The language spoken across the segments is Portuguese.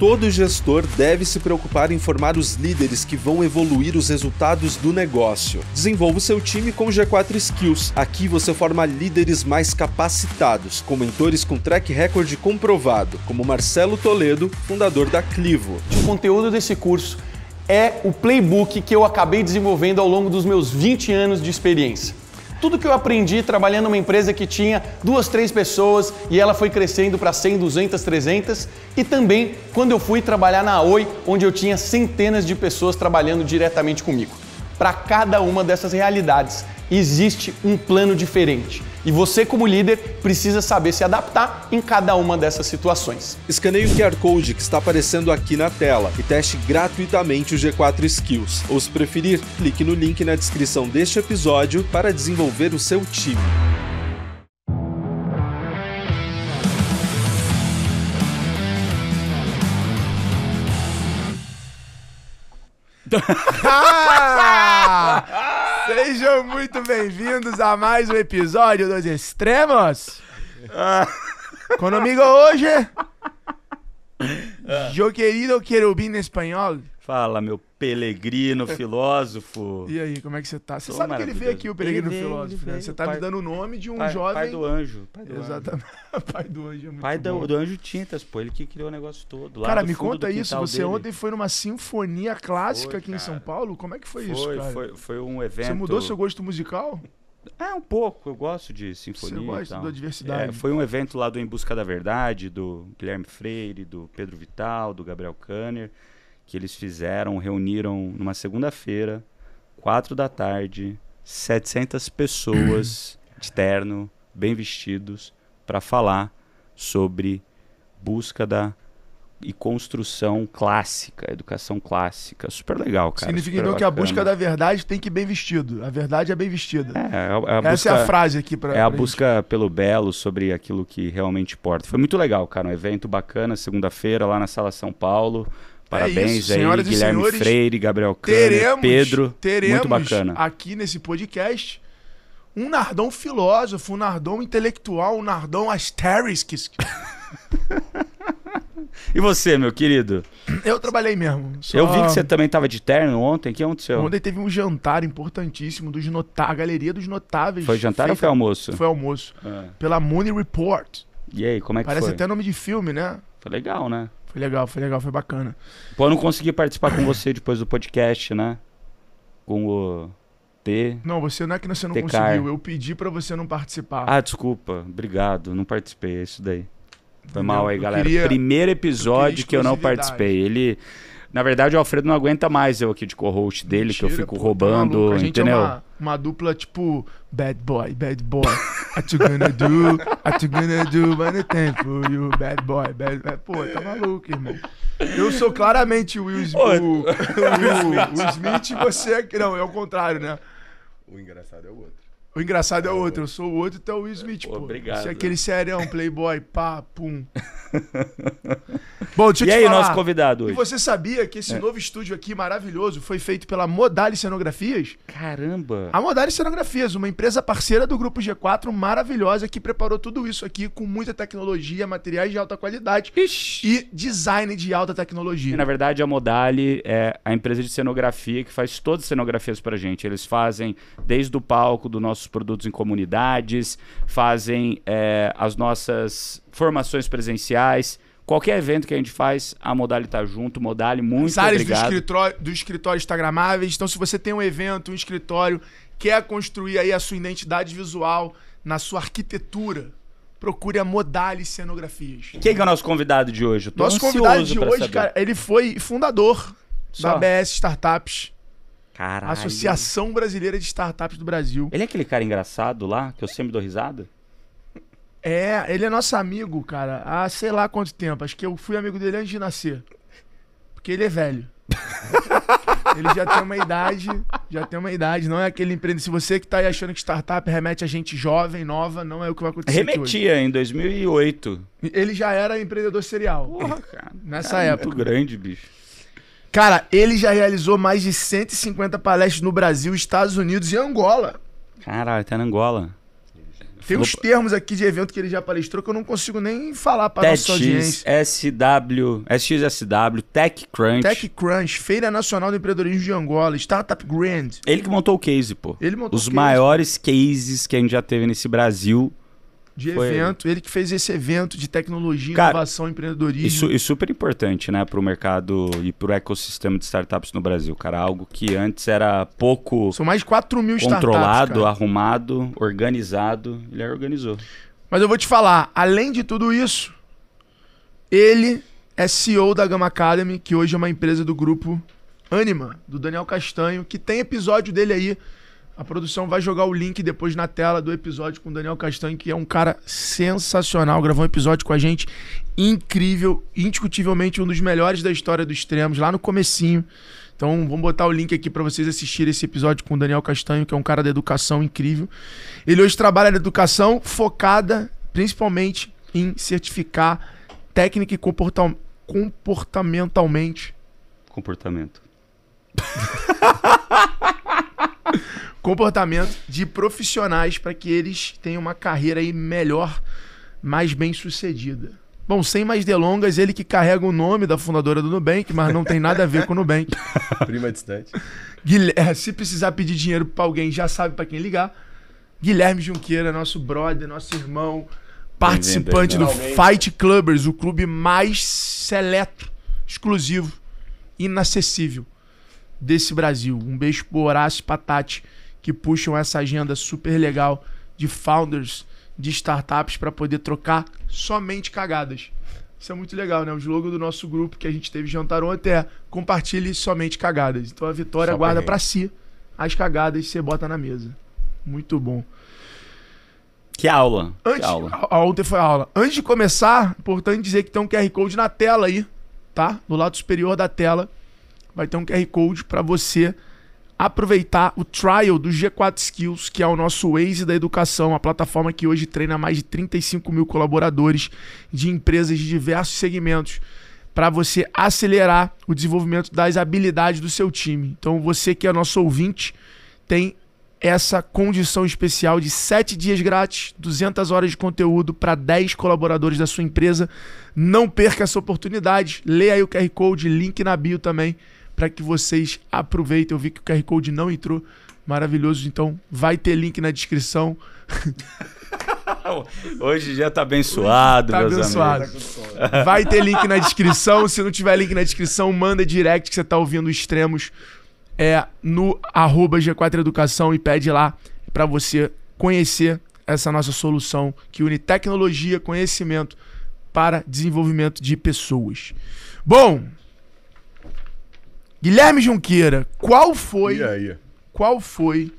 Todo gestor deve se preocupar em formar os líderes que vão evoluir os resultados do negócio. Desenvolva o seu time com G4 Skills. Aqui você forma líderes mais capacitados, com mentores com track record comprovado, como Marcelo Toledo, fundador da Clivo. O conteúdo desse curso é o playbook que eu acabei desenvolvendo ao longo dos meus 20 anos de experiência tudo que eu aprendi trabalhando numa empresa que tinha duas, três pessoas e ela foi crescendo para 100, 200, 300 e também quando eu fui trabalhar na Oi, onde eu tinha centenas de pessoas trabalhando diretamente comigo. Para cada uma dessas realidades, existe um plano diferente. E você, como líder, precisa saber se adaptar em cada uma dessas situações. Escaneie o QR Code que está aparecendo aqui na tela e teste gratuitamente o G4 Skills. Ou, se preferir, clique no link na descrição deste episódio para desenvolver o seu time. ah! Sejam muito bem-vindos a mais um episódio dos Extremos. Ah. Comigo hoje, meu ah. eu querido querubim espanhol. Fala, meu pelegrino filósofo. E aí, como é que você tá? Você Tô sabe que ele veio aqui, o pelegrino veio, filósofo, né? Você tá pai, me dando o nome de um pai, jovem. Pai do anjo. Pai do Exatamente. Anjo. pai do anjo é muito Pai do, do, anjo Tintas, pô. Ele que criou o negócio todo. cara, me conta isso. Você dele. ontem foi numa sinfonia clássica foi, aqui cara. em São Paulo? Como é que foi, foi isso, cara? Foi, foi um evento. Você mudou seu gosto musical? É, um pouco. Eu gosto de sinfonia. Você gosta da diversidade. É, foi um evento lá do Em Busca da Verdade, do Guilherme Freire, do Pedro Vital, do Gabriel Kanner que eles fizeram, reuniram numa segunda-feira, quatro da tarde, 700 pessoas de terno, bem vestidos, para falar sobre busca da e construção clássica, educação clássica. Super legal, cara. Significa então que a busca da verdade tem que ir bem vestido. A verdade é bem vestida. É, é a, é a Essa é a frase aqui para. É a busca gente. pelo belo, sobre aquilo que realmente importa. Foi muito legal, cara. Um evento bacana, segunda-feira, lá na Sala São Paulo. Parabéns é isso, aí, Guilherme senhores, Freire, Gabriel Câmara, teremos, Pedro. Teremos muito bacana. aqui nesse podcast um Nardão filósofo, um Nardão intelectual, um Nardão asterisk. e você, meu querido? Eu trabalhei mesmo. Só... Eu vi que você também estava de terno ontem. O que aconteceu? Ontem teve um jantar importantíssimo dos notá, a Galeria dos Notáveis. Foi jantar feita... ou foi almoço? Foi almoço. É. Pela Money Report. E aí, como é que Parece foi? Parece até nome de filme, né? Foi legal, né? Foi legal, foi legal, foi bacana. Pô, eu não consegui participar com você depois do podcast, né? Com o T. Não, você não é que você não conseguiu. Eu pedi para você não participar. Ah, desculpa. Obrigado. Não participei. É isso daí. Foi mal aí, galera. Queria, Primeiro episódio eu que eu não participei. Ele na verdade, o Alfredo não aguenta mais eu aqui de co-host dele, Mentira, que eu fico pô, tá roubando, tá a gente é entendeu? É uma, uma, dupla tipo bad boy, bad boy. What you gonna do? What you gonna do by the tempo? You bad boy, bad boy. Pô, tá maluco, irmão. Eu sou claramente o Will Smith. O, o, o, Smith e você é. Não, é o contrário, né? O engraçado é o outro. O engraçado é o outro, eu sou o outro, então é o Will Smith, pô. Obrigado. Você é aquele serião, playboy, pá, pum. Bom, deixa eu e te aí, falar. nosso convidado hoje? E você sabia que esse é. novo estúdio aqui, maravilhoso, foi feito pela Modale Cenografias? Caramba! A Modale Cenografias, uma empresa parceira do Grupo G4, maravilhosa, que preparou tudo isso aqui com muita tecnologia, materiais de alta qualidade Ixi. e design de alta tecnologia. E, na verdade, a Modale é a empresa de cenografia que faz todas as cenografias pra gente. Eles fazem desde o palco do nosso nossos produtos em comunidades, fazem é, as nossas formações presenciais. Qualquer evento que a gente faz, a Modale está junto. Modale, muito As áreas obrigado. Do escritório, do escritório instagramáveis. Então, se você tem um evento, um escritório, quer construir aí a sua identidade visual na sua arquitetura, procure a Modale Cenografias. Quem que é o nosso convidado de hoje? nosso convidado de hoje, saber. cara, ele foi fundador Só? da BS Startups. Caralho. Associação Brasileira de Startups do Brasil. Ele é aquele cara engraçado lá, que eu sempre dou risada? É, ele é nosso amigo, cara, há sei lá quanto tempo. Acho que eu fui amigo dele antes de nascer. Porque ele é velho. ele já tem uma idade, já tem uma idade, não é aquele empreendedor. Se você que está aí achando que startup remete a gente jovem, nova, não é o que vai acontecer. Remetia em 2008. Ele já era empreendedor serial. Porra, cara. Nessa cara, época. É muito grande, bicho. Cara, ele já realizou mais de 150 palestras no Brasil, Estados Unidos e Angola. Caralho, até tá na Angola. Tem uns termos aqui de evento que ele já palestrou que eu não consigo nem falar para TEDx, nossa audiência. SW, SXSW, TechCrunch. TechCrunch, Feira Nacional do Empreendedorismo de Angola, Startup Grand. Ele que montou o case, pô. Ele montou Os o case. maiores cases que a gente já teve nesse Brasil de Foi evento. Ele. ele. que fez esse evento de tecnologia, Cara, inovação, empreendedorismo. E, e é super importante, né, para o mercado e para o ecossistema de startups no Brasil. Cara, algo que antes era pouco. São mais de 4 mil Controlado, startups, arrumado, organizado. Ele organizou. Mas eu vou te falar, além de tudo isso, ele é CEO da Gama Academy, que hoje é uma empresa do grupo Anima, do Daniel Castanho, que tem episódio dele aí a produção vai jogar o link depois na tela do episódio com o Daniel Castanho, que é um cara sensacional. Gravou um episódio com a gente incrível, indiscutivelmente um dos melhores da história dos extremos, lá no comecinho. Então, vamos botar o link aqui para vocês assistirem esse episódio com o Daniel Castanho, que é um cara da educação incrível. Ele hoje trabalha na educação focada principalmente em certificar técnica e comporta comportamentalmente. Comportamento. comportamento de profissionais para que eles tenham uma carreira aí melhor, mais bem sucedida. Bom, sem mais delongas, ele que carrega o nome da fundadora do Nubank, mas não tem nada a ver com o Nubank. Prima distante. Guilherme, é, se precisar pedir dinheiro para alguém, já sabe para quem ligar. Guilherme Junqueira, nosso brother, nosso irmão, participante do Fight Clubbers, o clube mais seleto, exclusivo, inacessível desse Brasil. Um beijo pro Horácio Patati que puxam essa agenda super legal de founders de startups para poder trocar somente cagadas. Isso é muito legal, né? O jogo do nosso grupo que a gente teve jantar ontem é compartilhe somente cagadas. Então a Vitória guarda para si as cagadas e você bota na mesa. Muito bom. Que aula. Antes, que aula. A, ontem foi a aula. Antes de começar, importante dizer que tem um QR Code na tela aí, tá? No lado superior da tela vai ter um QR Code para você aproveitar o trial do G4 Skills, que é o nosso Waze da educação, a plataforma que hoje treina mais de 35 mil colaboradores de empresas de diversos segmentos para você acelerar o desenvolvimento das habilidades do seu time. Então, você que é nosso ouvinte tem essa condição especial de 7 dias grátis, 200 horas de conteúdo para 10 colaboradores da sua empresa. Não perca essa oportunidade. Leia aí o QR Code, link na bio também para que vocês aproveitem. Eu vi que o QR Code não entrou. Maravilhoso. Então, vai ter link na descrição. Hoje já tá abençoado, tá meus abençoado. amigos. Vai ter link na descrição. Se não tiver link na descrição, manda direct que você tá ouvindo extremos é, no arroba G4 Educação e pede lá para você conhecer essa nossa solução que une tecnologia, conhecimento para desenvolvimento de pessoas. Bom, Guilherme Junqueira, qual foi. E aí? Qual foi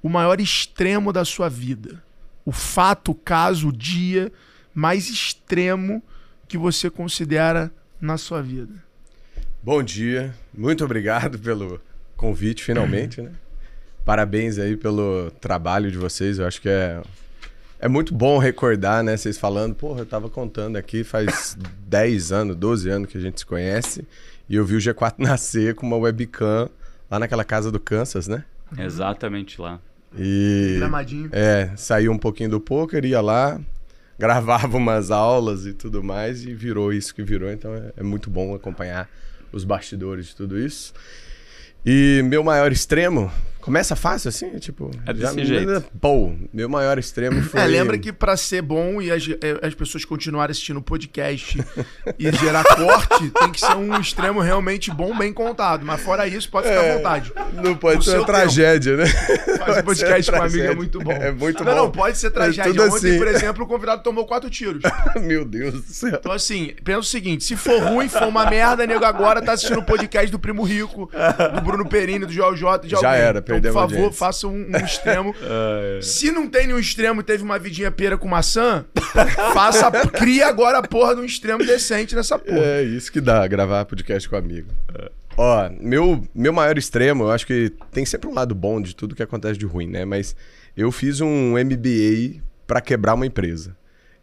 o maior extremo da sua vida? O fato, o caso, o dia mais extremo que você considera na sua vida? Bom dia, muito obrigado pelo convite, finalmente, né? Parabéns aí pelo trabalho de vocês, eu acho que é, é muito bom recordar, né? Vocês falando, porra, eu tava contando aqui faz 10 anos, 12 anos que a gente se conhece e eu vi o G4 nascer com uma webcam lá naquela casa do Kansas, né? Exatamente lá. E. Gramadinho. É, saiu um pouquinho do poker, ia lá, gravava umas aulas e tudo mais, e virou isso que virou. Então é, é muito bom acompanhar os bastidores de tudo isso. E meu maior extremo Começa fácil assim? Tipo, é desse já, jeito. Pô, meu maior extremo é, foi. É, lembra que para ser bom e as, é, as pessoas continuarem assistindo o podcast e gerar corte, tem que ser um extremo realmente bom, bem contado. Mas fora isso, pode ficar à é, vontade. Não pode ser tragédia, né? Faz um podcast com a amiga é muito bom. É muito não, bom. Não, pode ser tragédia. É Ontem, assim. por exemplo, o convidado tomou quatro tiros. meu Deus do céu. Então, assim, pensa o seguinte: se for ruim, for uma merda, nego agora tá assistindo o podcast do Primo Rico, do Bruno Perini, do Joel Jota, de Já era, então, por favor, audiência. faça um, um extremo. ah, é. Se não tem nenhum extremo e teve uma vidinha pera com maçã, faça, cria agora a porra de um extremo decente nessa porra. É isso que dá, gravar podcast com amigo. É. Ó, meu, meu maior extremo, eu acho que tem sempre um lado bom de tudo que acontece de ruim, né? Mas eu fiz um MBA para quebrar uma empresa.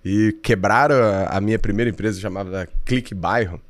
E quebraram a, minha primeira empresa, chamada Click Bairro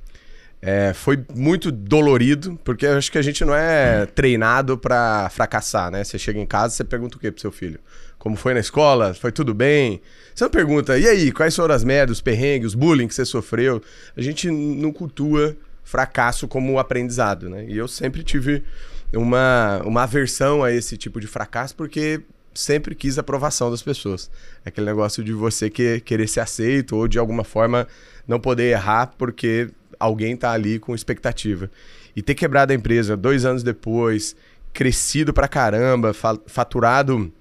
é, foi muito dolorido, porque acho que a gente não é treinado para fracassar, né? Você chega em casa, você pergunta o que pro seu filho? Como foi na escola? Foi tudo bem? Você não pergunta, e aí, quais foram as merdas, os perrengues, os bullying que você sofreu? A gente não cultua fracasso como aprendizado, né? E eu sempre tive uma, uma aversão a esse tipo de fracasso, porque sempre quis a aprovação das pessoas. É aquele negócio de você que, querer ser aceito ou de alguma forma não poder errar porque alguém tá ali com expectativa. E ter quebrado a empresa dois anos depois, crescido pra caramba, faturado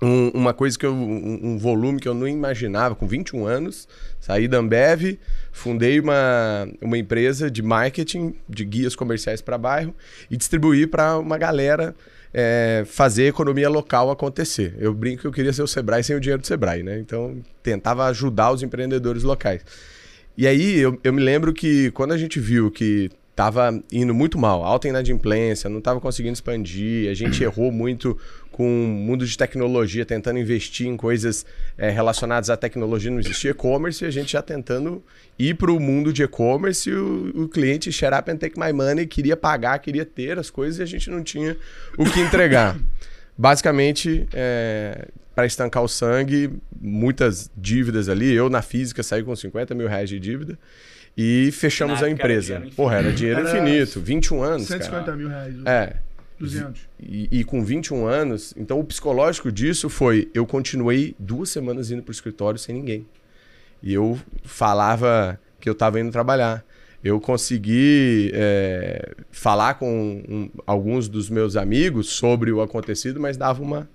um, uma coisa que eu. Um, um, volume que eu não imaginava, com 21 anos, saí da Ambev, fundei uma, uma empresa de marketing, de guias comerciais para bairro, e distribuí para uma galera. É, fazer a economia local acontecer. Eu brinco que eu queria ser o Sebrae sem o dinheiro do Sebrae, né? Então, tentava ajudar os empreendedores locais. E aí eu, eu me lembro que quando a gente viu que tava indo muito mal, alta inadimplência, não tava conseguindo expandir, a gente errou muito com o mundo de tecnologia, tentando investir em coisas é, relacionadas à tecnologia, não existia e-commerce, e a gente já tentando ir para o mundo de e-commerce, o, o cliente share up and take my money queria pagar, queria ter as coisas e a gente não tinha o que entregar. Basicamente, é, para estancar o sangue, muitas dívidas ali. Eu, na física, saí com 50 mil reais de dívida. E fechamos a empresa. Era Porra, era dinheiro era infinito. 21 anos. 150 cara. mil reais. É. 200. E, e, com 21 anos. Então, o psicológico disso foi: eu continuei duas semanas indo para o escritório sem ninguém. E eu falava que eu estava indo trabalhar. Eu consegui é, falar com um, alguns dos meus amigos sobre o acontecido, mas dava uma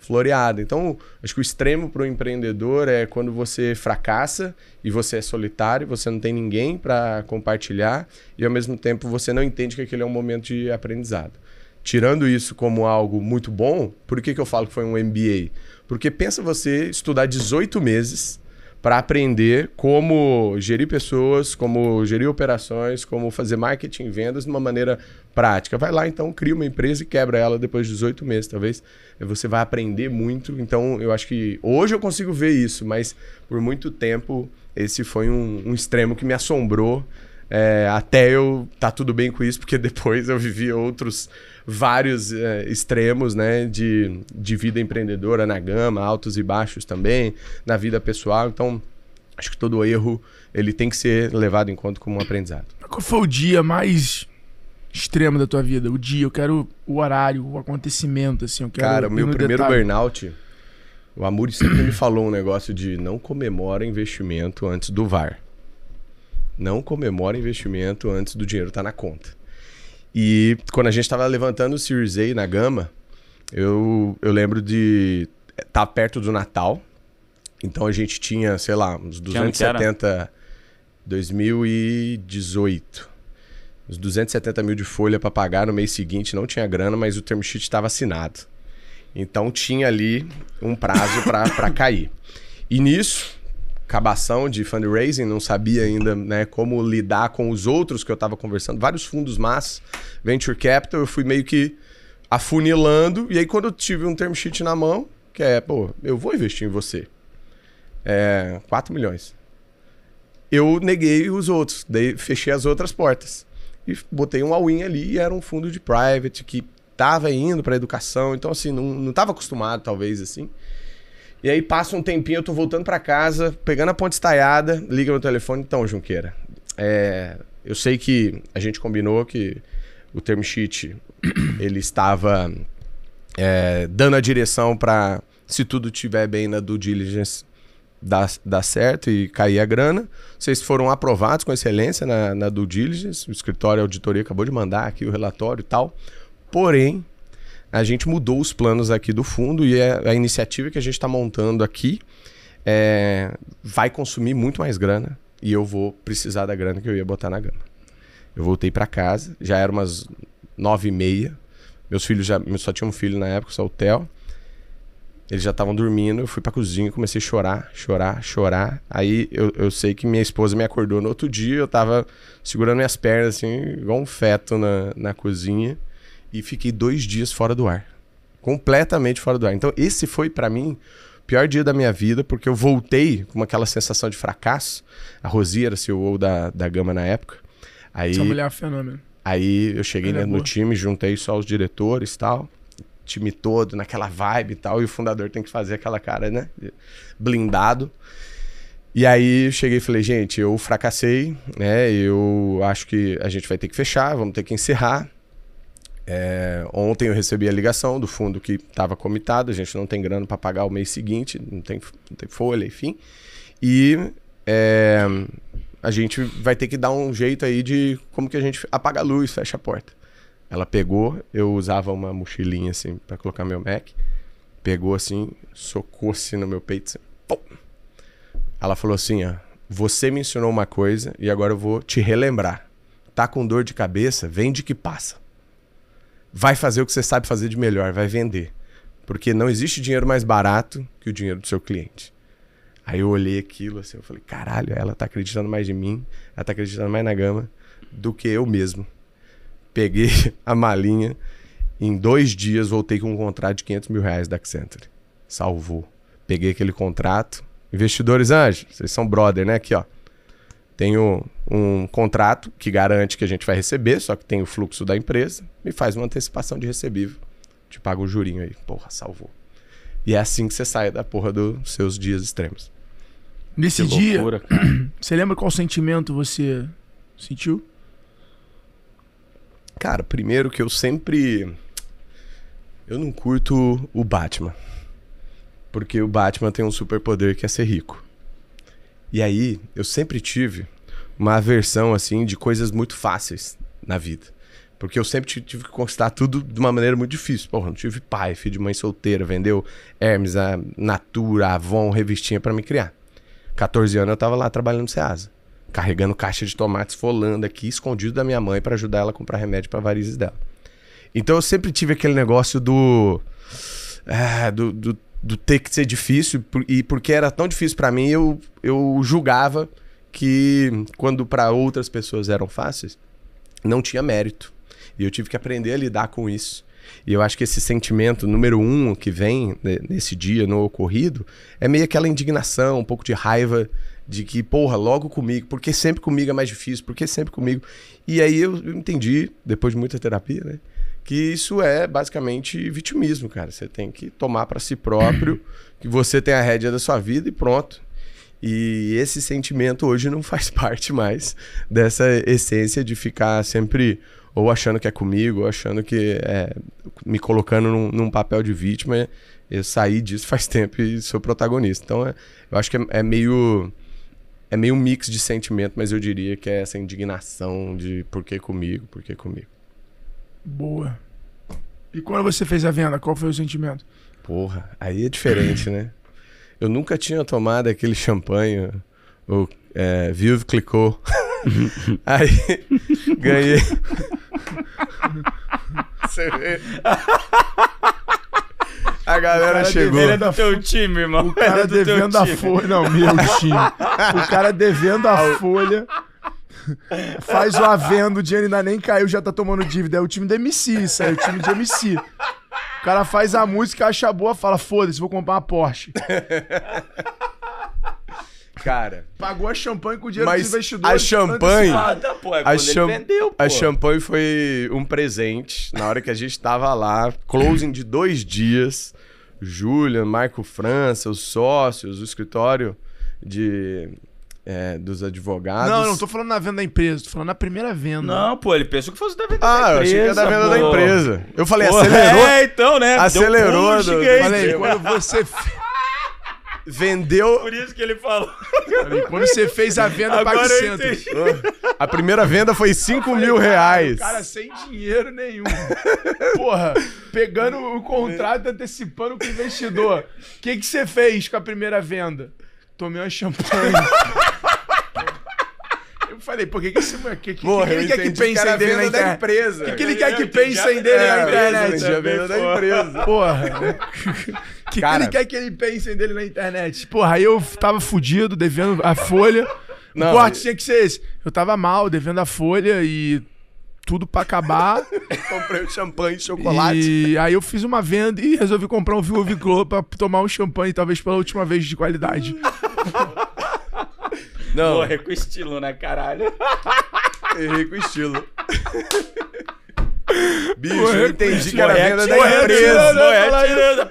floreada. Então, acho que o extremo para o empreendedor é quando você fracassa e você é solitário, você não tem ninguém para compartilhar e ao mesmo tempo você não entende que aquele é um momento de aprendizado. Tirando isso como algo muito bom, por que, que eu falo que foi um MBA? Porque pensa você estudar 18 meses para aprender como gerir pessoas, como gerir operações, como fazer marketing e vendas de uma maneira prática. Vai lá, então, cria uma empresa e quebra ela depois de 18 meses, talvez. Você vai aprender muito. Então, eu acho que hoje eu consigo ver isso, mas por muito tempo esse foi um, um extremo que me assombrou. É, até eu tá tudo bem com isso, porque depois eu vivi outros vários eh, extremos, né? De, de vida empreendedora na gama, altos e baixos também, na vida pessoal. Então, acho que todo erro ele tem que ser levado em conta como um aprendizado. Qual foi o dia mais extremo da tua vida? O dia, eu quero o horário, o acontecimento, assim, eu quero. Cara, o meu primeiro detalhe. burnout. O Amuri sempre me falou um negócio de não comemora investimento antes do VAR. Não comemora investimento antes do dinheiro estar tá na conta. E quando a gente estava levantando o Series A na gama, eu, eu lembro de estar tá perto do Natal. Então a gente tinha, sei lá, uns 270. 2018. Uns 270 mil de folha para pagar no mês seguinte não tinha grana, mas o term sheet estava assinado. Então tinha ali um prazo para pra cair. E nisso, cabação de fundraising, não sabia ainda né, como lidar com os outros que eu estava conversando. Vários fundos, mas venture capital, eu fui meio que afunilando. E aí, quando eu tive um term sheet na mão, que é, pô, eu vou investir em você. É, 4 milhões. Eu neguei os outros, dei, fechei as outras portas. E botei um all-in ali e era um fundo de private que estava indo para educação. Então, assim, não estava acostumado, talvez, assim. E aí passa um tempinho, eu tô voltando para casa, pegando a ponte estaiada, liga meu telefone, então, Junqueira. É, eu sei que a gente combinou que o term sheet ele estava é, dando a direção para se tudo tiver bem na due diligence dar, dar certo e cair a grana. Vocês foram aprovados com excelência na, na due diligence, o escritório auditoria acabou de mandar aqui o relatório e tal. Porém, a gente mudou os planos aqui do fundo e a, a iniciativa que a gente está montando aqui é, vai consumir muito mais grana e eu vou precisar da grana que eu ia botar na grana. Eu voltei para casa, já era umas nove e meia. Meus filhos já só tinha um filho na época, só o Theo. Eles já estavam dormindo, eu fui pra cozinha, e comecei a chorar, chorar, chorar. Aí eu, eu sei que minha esposa me acordou no outro dia, eu tava segurando minhas pernas, assim, igual um feto na, na cozinha e fiquei dois dias fora do ar. Completamente fora do ar. Então, esse foi para mim o pior dia da minha vida, porque eu voltei com aquela sensação de fracasso. A Rosi era CEO da, da Gama na época. Aí, Essa mulher é um fenômeno. Aí eu cheguei né, no time, juntei só os diretores e tal time todo, naquela vibe e tal, e o fundador tem que fazer aquela cara, né? Blindado. E aí eu cheguei e falei, gente, eu fracassei, né? Eu acho que a gente vai ter que fechar, vamos ter que encerrar. É, ontem eu recebi a ligação do fundo que estava comitado, a gente não tem grana para pagar o mês seguinte, não tem, não tem folha, enfim. E é, a gente vai ter que dar um jeito aí de como que a gente apaga a luz, fecha a porta. Ela pegou, eu usava uma mochilinha assim para colocar meu Mac, pegou assim, socou-se no meu peito. Assim, pum. Ela falou assim: ó, Você mencionou uma coisa e agora eu vou te relembrar. Tá com dor de cabeça? Vem de que passa vai fazer o que você sabe fazer de melhor, vai vender. Porque não existe dinheiro mais barato que o dinheiro do seu cliente. Aí eu olhei aquilo assim, eu falei, caralho, ela tá acreditando mais em mim, ela tá acreditando mais na gama do que eu mesmo. Peguei a malinha, em dois dias voltei com um contrato de 500 mil reais da Accenture. Salvou. Peguei aquele contrato. Investidores anjos, vocês são brother, né? Aqui, ó. Tenho um contrato que garante que a gente vai receber, só que tem o fluxo da empresa, e faz uma antecipação de recebível. Te paga o jurinho aí. Porra, salvou. E é assim que você sai da porra dos seus dias extremos. Nesse que dia, loucura, você lembra qual sentimento você sentiu? Cara, primeiro que eu sempre. Eu não curto o Batman. Porque o Batman tem um superpoder que é ser rico. E aí, eu sempre tive uma aversão, assim, de coisas muito fáceis na vida. Porque eu sempre tive que conquistar tudo de uma maneira muito difícil. Porra, não tive pai, filho de mãe solteira, vendeu Hermes, a Natura, a Avon, revistinha para me criar. 14 anos eu tava lá trabalhando no Ceasa, carregando caixa de tomates folando aqui, escondido da minha mãe para ajudar ela a comprar remédio para varizes dela. Então eu sempre tive aquele negócio do, é, do, do do ter que ser difícil e porque era tão difícil para mim, eu, eu julgava que quando para outras pessoas eram fáceis, não tinha mérito. E eu tive que aprender a lidar com isso. E eu acho que esse sentimento número um que vem né, nesse dia, no ocorrido, é meio aquela indignação, um pouco de raiva de que, porra, logo comigo, porque sempre comigo é mais difícil, porque sempre comigo. E aí eu entendi, depois de muita terapia, né? que isso é basicamente vitimismo, cara. Você tem que tomar para si próprio que você tem a rédea da sua vida e pronto. E esse sentimento hoje não faz parte mais dessa essência de ficar sempre ou achando que é comigo, ou achando que é me colocando num, num papel de vítima. Eu saí disso faz tempo e sou protagonista. Então, é, eu acho que é, é meio é meio um mix de sentimento, mas eu diria que é essa indignação de por que comigo, por que comigo. Boa. E quando você fez a venda, qual foi o sentimento? Porra, aí é diferente, né? Eu nunca tinha tomado aquele champanhe, o é, clicou. aí ganhei. Você vê. A galera chegou. do teu time, irmão. O cara devendo a folha. Não, meu time. O cara devendo a folha Faz o avendo, o dinheiro ainda nem caiu, já tá tomando dívida. É o time de MC, isso aí, é o time de MC. O cara faz a música, acha boa, fala, foda-se, vou comprar uma Porsche. Cara. Pagou a champanhe com o dinheiro mas dos investidores. A tá champanhe. Ah, tá, pô, é a, cham... vendeu, a champanhe foi um presente na hora que a gente tava lá. Closing de dois dias. Julian, Marco França, os sócios, o escritório de é, dos advogados. Não, eu não tô falando na venda da empresa, tô falando na primeira venda. Não, pô, ele pensou que fosse da venda ah, da empresa. Ah, eu achei que era da venda pô. da empresa. Eu falei, pô, acelerou. É, então, né? Acelerou. Deu um do, falei, quando você. vendeu. Por isso que ele falou. quando você fez a venda, Agora centro. A primeira venda foi 5 mil reais. Cara, sem dinheiro nenhum. Porra, pegando o contrato, antecipando com o investidor. O que, que você fez com a primeira venda? Tomei uma champanhe falei, por que, que esse que, que, que, ele quer que pensem dele na internet? empresa. O que, que ele quer que pensem dele na internet? Porra. O que, ele quer que ele pensem dele na internet? Porra, aí eu tava fudido, devendo a folha. Não, o corte mas... tinha que ser esse. Eu tava mal, devendo a folha e tudo para acabar. Comprei um champanhe e chocolate. E aí eu fiz uma venda e resolvi comprar um Vivo Viclo pra tomar um champanhe, talvez pela última vez de qualidade. Não. Porra, é com estilo, né, caralho? É Errei é com estilo. Bicho, eu entendi que era é venda da empresa. Moé tirando.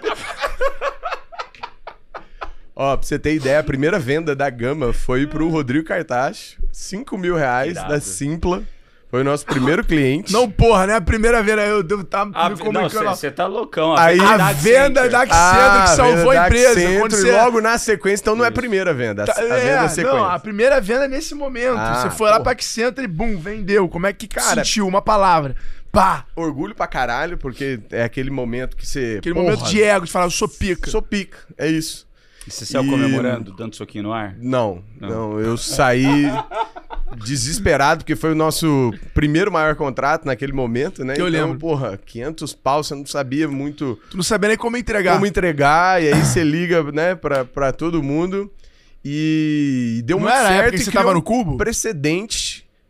Ó, pra você ter ideia, a primeira venda da Gama foi pro Rodrigo Cartaz, 5 mil reais Irado. da Simpla. Foi o nosso primeiro cliente. Não, porra, né? A primeira vez né? eu devo estar tá me comunicando. você tá loucão. A, Aí, a venda da Accentro ah, que salvou a empresa. Accentro, você... logo na sequência, então não é a primeira venda. A, tá, é, a venda sequência. Não, a primeira venda é nesse momento. Ah, você foi porra. lá pra Accenture e bum, vendeu. Como é que cara, sentiu uma palavra? Pá! Orgulho pra caralho, porque é aquele momento que você. Aquele porra, momento de ego, de falar, eu sou pica. Sou pica, é isso. E você saiu e... comemorando, dando soquinho no ar? Não, não, não, eu saí desesperado, porque foi o nosso primeiro maior contrato naquele momento, né? Que eu então, lembro. porra, 500 pau, você não sabia muito... Tu não sabia nem como entregar. Como entregar, e aí você liga, né, pra, pra todo mundo. E deu não muito era certo. Época que você tava no cubo? Precedente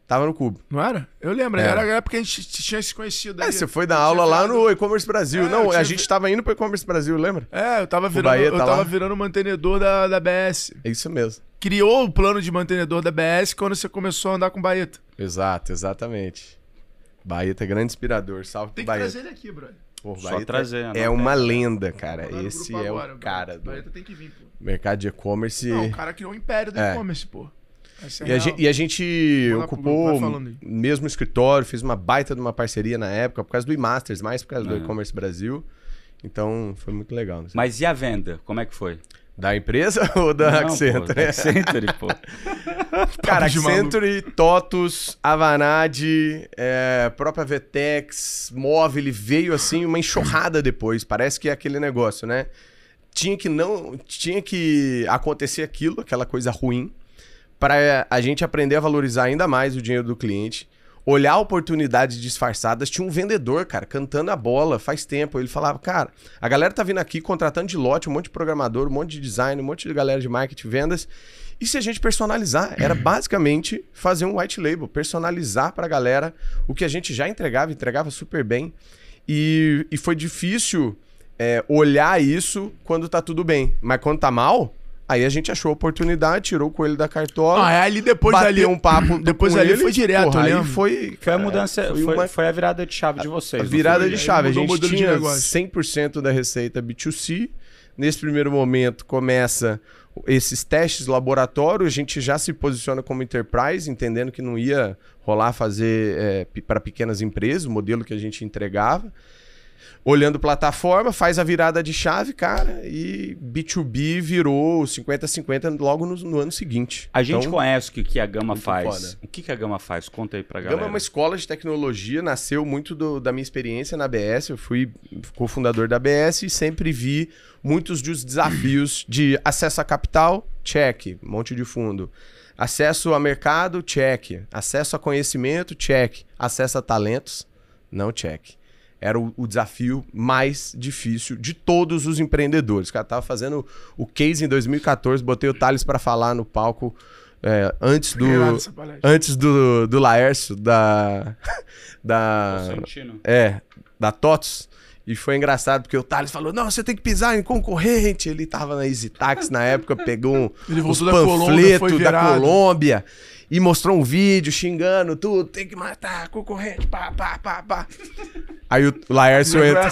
Tava no Cubo. Não era? Eu lembro, é. era a época que a gente tinha se conhecido. É, você foi dar aula lá no E-Commerce Brasil. É, não, a gente tava indo pro E-Commerce Brasil, lembra? É, eu tava virando, tá eu tava virando mantenedor da, da BS. É isso mesmo. Criou o plano de mantenedor da BS quando você começou a andar com o Baeta. Exato, exatamente. Baeta, é grande inspirador. Salve Tem que Baeta. trazer ele aqui, brother. Pô, Só Baeta trazer, é não, uma né? lenda, cara. Esse é agora, o cara do... Baeta tem que vir, pô. Mercado de e-commerce. Não, o cara criou o império do é. e-commerce, pô. É e, é a gente, e a, gente ocupou o mesmo escritório, fez uma baita de uma parceria na época, por causa do e-masters, mais por causa do é. e-commerce Brasil. Então foi muito legal. Né? Mas e a venda? Como é que foi? Da empresa ou da Não, Accenture? Pô, da Accenture, pô. Cara, Accenture, Totus, Avanade, é, própria Vetex, Móvel, veio assim uma enxurrada depois. Parece que é aquele negócio, né? Tinha que não, tinha que acontecer aquilo, aquela coisa ruim, para a gente aprender a valorizar ainda mais o dinheiro do cliente, olhar oportunidades disfarçadas. Tinha um vendedor, cara, cantando a bola faz tempo. Ele falava, cara, a galera tá vindo aqui contratando de lote um monte de programador, um monte de design, um monte de galera de marketing, vendas. E se a gente personalizar? Era uhum. basicamente fazer um white label, personalizar para a galera o que a gente já entregava, entregava super bem. E, e foi difícil é, olhar isso quando tá tudo bem. Mas quando tá mal, Aí a gente achou a oportunidade, tirou o coelho da cartola. Ah, ali depois bateu ali um papo. Depois ali ele, foi direto, porra, foi, foi a mudança, foi, foi, uma, foi, a virada de chave de vocês. A virada de chave, a gente tinha 100% da receita B2C. Nesse primeiro momento começa esses testes laboratório, a gente já se posiciona como enterprise, entendendo que não ia rolar fazer é, para pequenas empresas, o modelo que a gente entregava olhando plataforma, faz a virada de chave, cara, e B2B virou 50-50 logo no, no, ano seguinte. A gente então, conhece o que, que a Gama faz. Foda. O que, que a Gama faz? Conta aí pra galera. Gama é uma escola de tecnologia, nasceu muito do, da minha experiência na ABS, eu fui cofundador da ABS e sempre vi muitos dos desafios de acesso a capital, check, monte de fundo. Acesso a mercado, check. Acesso a conhecimento, check. Acesso a talentos, não check era o, o, desafio mais difícil de todos os empreendedores. Cara, tava fazendo o case em 2014, botei o Thales para falar no palco é, antes do antes do, do Laércio da da é da TOTS e foi engraçado, porque o Thales falou: não, você tem que pisar em concorrente. Ele tava na EasyTax na época, pegou um Ele da panfleto Colômbia, da Colômbia, e mostrou um vídeo xingando tudo: tem que matar concorrente, pá, pá, pá, pá. Aí o Laércio entra.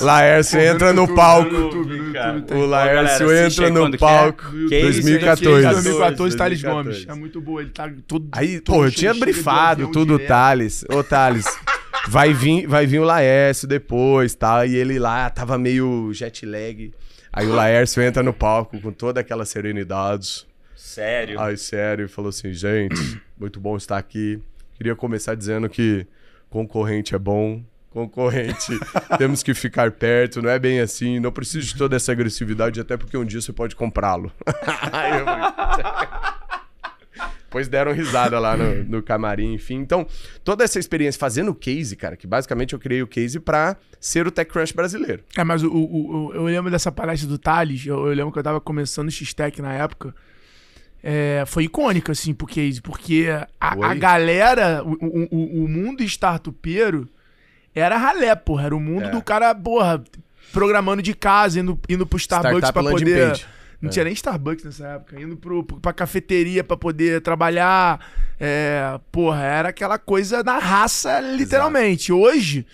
Laércio entra no palco. O Laércio entra no é. palco. 2014. 2014, Thales Gomes. É muito bom ele tá todo. Aí, pô, eu tinha brifado tudo o Thales. Ô, Thales. vai vir, vai vir o Laércio depois, tá? E ele lá tava meio jet lag. Aí o Laércio entra no palco com toda aquela serenidade. Sério? Aí, sério, e falou assim: gente, muito bom estar aqui. Queria começar dizendo que concorrente é bom, concorrente, temos que ficar perto, não é bem assim, não preciso de toda essa agressividade, até porque um dia você pode comprá-lo. Depois deram risada lá no, no, camarim, enfim. Então, toda essa experiência fazendo o case, cara, que basicamente eu criei o case para ser o TechCrunch brasileiro. É, mas o, o, o, eu lembro dessa palestra do Thales, eu, eu lembro que eu tava começando o X-Tech na época. É, foi icônica, assim, pro case, porque a, a galera, o, o, o mundo startupeiro era ralé, porra. Era o mundo é. do cara, porra, programando de casa, indo, indo pro Starbucks Startup pra poder... Page não é. tinha nem Starbucks nessa época. Indo pro, pra cafeteria pra poder trabalhar. É, porra, era aquela coisa na raça, literalmente. Exato. Hoje,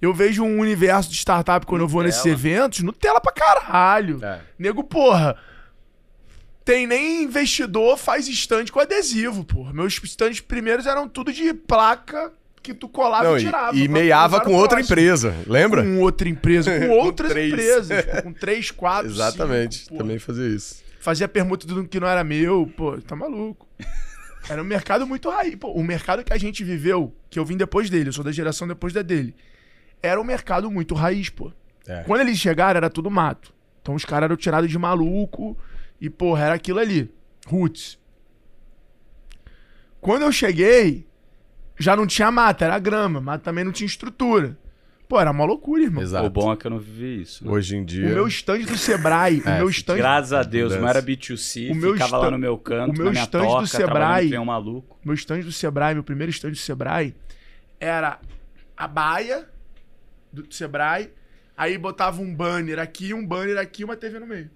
eu vejo um universo de startup quando Nutella. eu vou nesses eventos, Nutella pra caralho. É. Nego, porra. Tem nem investidor faz estande com adesivo, porra. Meus estandes primeiros eram tudo de placa que tu colava não, e tirava. E, meiava com outra empresa, lembra? Com outra empresa, com outras com empresas. Tipo, com três, quatro, Exatamente, cinco, também fazia isso. Fazia permuta do que não era meu, pô, tá maluco. Era um mercado muito raiz. Pô, o mercado que a gente viveu, que eu vim depois dele, eu sou da geração depois da dele, era um mercado muito raiz, pô. É. Quando eles chegaram, era tudo mato. Então os caras eram tirados de maluco e, porra, era aquilo ali. Roots. Quando eu cheguei, já não tinha mata, era grama, mas também não tinha estrutura. Pô, era uma loucura, irmão. Exato. O bom é que eu não vivi isso. Né? Hoje em dia. O meu stand do Sebrae. é, o meu stand... Graças a Deus, não era B2C, o meu stand... lá no meu canto. O meu stand toca, do Sebrae. Um maluco. Meu stand do Sebrae, meu primeiro stand do Sebrae era a baia do Sebrae, aí botava um banner aqui, um banner aqui e uma TV no meio.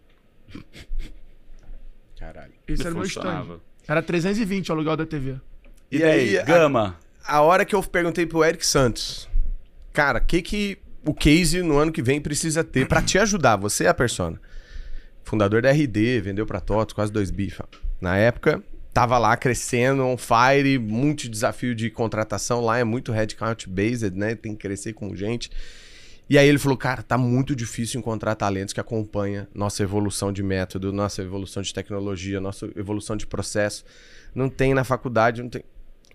Caralho. Esse era o meu stand. Era 320 o aluguel da TV. E, e aí, Gama? A a hora que eu perguntei pro Eric Santos, cara, o que, que o case no ano que vem precisa ter para te ajudar, você é a persona. Fundador da RD, vendeu para Toto quase dois bifas. Na época, tava lá crescendo, on fire, muito desafio de contratação lá, é muito headcount based, né? Tem que crescer com gente. E aí ele falou, cara, tá muito difícil encontrar talentos que acompanha nossa evolução de método, nossa evolução de tecnologia, nossa evolução de processo. Não tem na faculdade, não tem.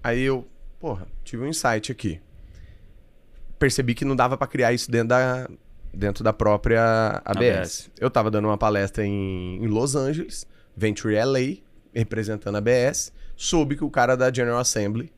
Aí eu porra, tive um insight aqui. Percebi que não dava para criar isso dentro da, dentro da própria ABS. ABS. Eu estava dando uma palestra em, em, Los Angeles, Venture LA, representando a ABS, soube que o cara da General Assembly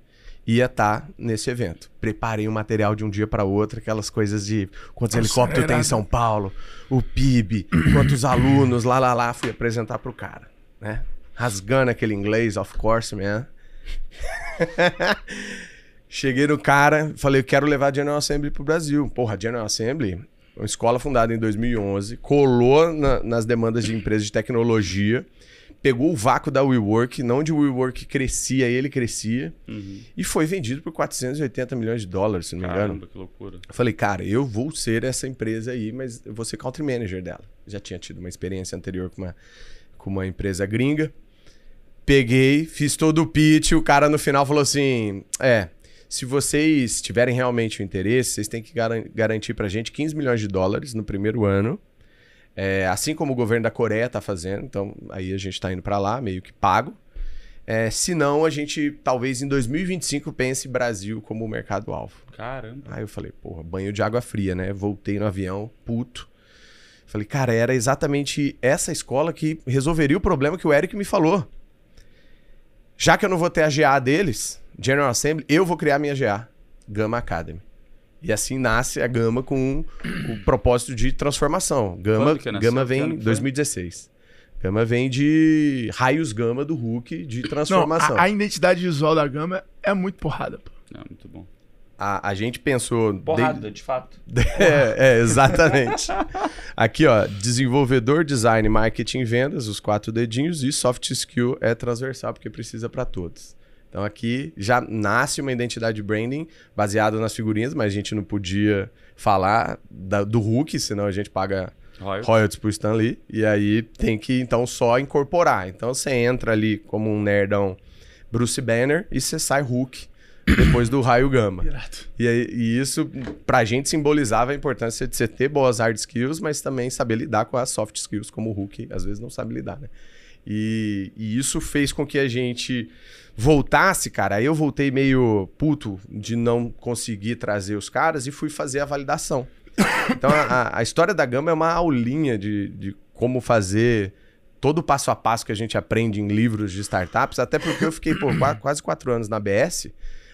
ia estar tá nesse evento. Preparei o um material de um dia para outro, aquelas coisas de quantos helicópteros tem em São Paulo, o PIB, quantos alunos, lá lá lá, fui apresentar pro cara, né? Rasgando aquele inglês, of course, man. Cheguei no cara, falei, eu quero levar a General Assembly pro Brasil. Porra, General Assembly, uma escola fundada em 2011, colou na, nas demandas de empresas de tecnologia, pegou o vácuo da WeWork, não onde o WeWork crescia, ele crescia, uhum. e foi vendido por 480 milhões de dólares, se não me engano. que loucura. falei, cara, eu vou ser essa empresa aí, mas eu vou ser country manager dela. Já tinha tido uma experiência anterior com uma, com uma empresa gringa. Peguei, fiz todo o pitch, o cara no final falou assim: é, se vocês tiverem realmente o interesse, vocês têm que gar garantir pra gente 15 milhões de dólares no primeiro ano. É, assim como o governo da Coreia tá fazendo, então aí a gente tá indo para lá, meio que pago. É, se não, a gente talvez em 2025 pense Brasil como mercado-alvo. Caramba. Aí eu falei, porra, banho de água fria, né? Voltei no avião, puto. Falei, cara, era exatamente essa escola que resolveria o problema que o Eric me falou. Já que eu não vou ter a GA deles, General Assembly, eu vou criar minha GA, Gama Academy. E assim nasce a Gama com o propósito de transformação. Gama, Gama vem em 2016. Gama vem de raios gama do Hulk, de transformação. Não, a, a, identidade visual da Gama é muito porrada, pô. É, muito bom a, a gente pensou. Porrada, de, de fato. é, é, exatamente. Aqui, ó, desenvolvedor, design, marketing, vendas, os quatro dedinhos, e soft skill é transversal, porque precisa para todos. Então aqui já nasce uma identidade branding baseada nas figurinhas, mas a gente não podia falar da, do Hulk, senão a gente paga royalties, royalties pro Stan Lee. E aí tem que então só incorporar. Então você entra ali como um nerdão Bruce Banner e você sai Hulk depois do raio gama. E, e, isso, pra gente, simbolizava a importância de você ter boas hard skills, mas também saber lidar com as soft skills, como o Hulk às vezes não sabe lidar, né? E, e, isso fez com que a gente voltasse, cara. Eu voltei meio puto de não conseguir trazer os caras e fui fazer a validação. Então, a, a história da Gama é uma aulinha de, de como fazer todo o passo a passo que a gente aprende em livros de startups, até porque eu fiquei por quase quatro anos na BS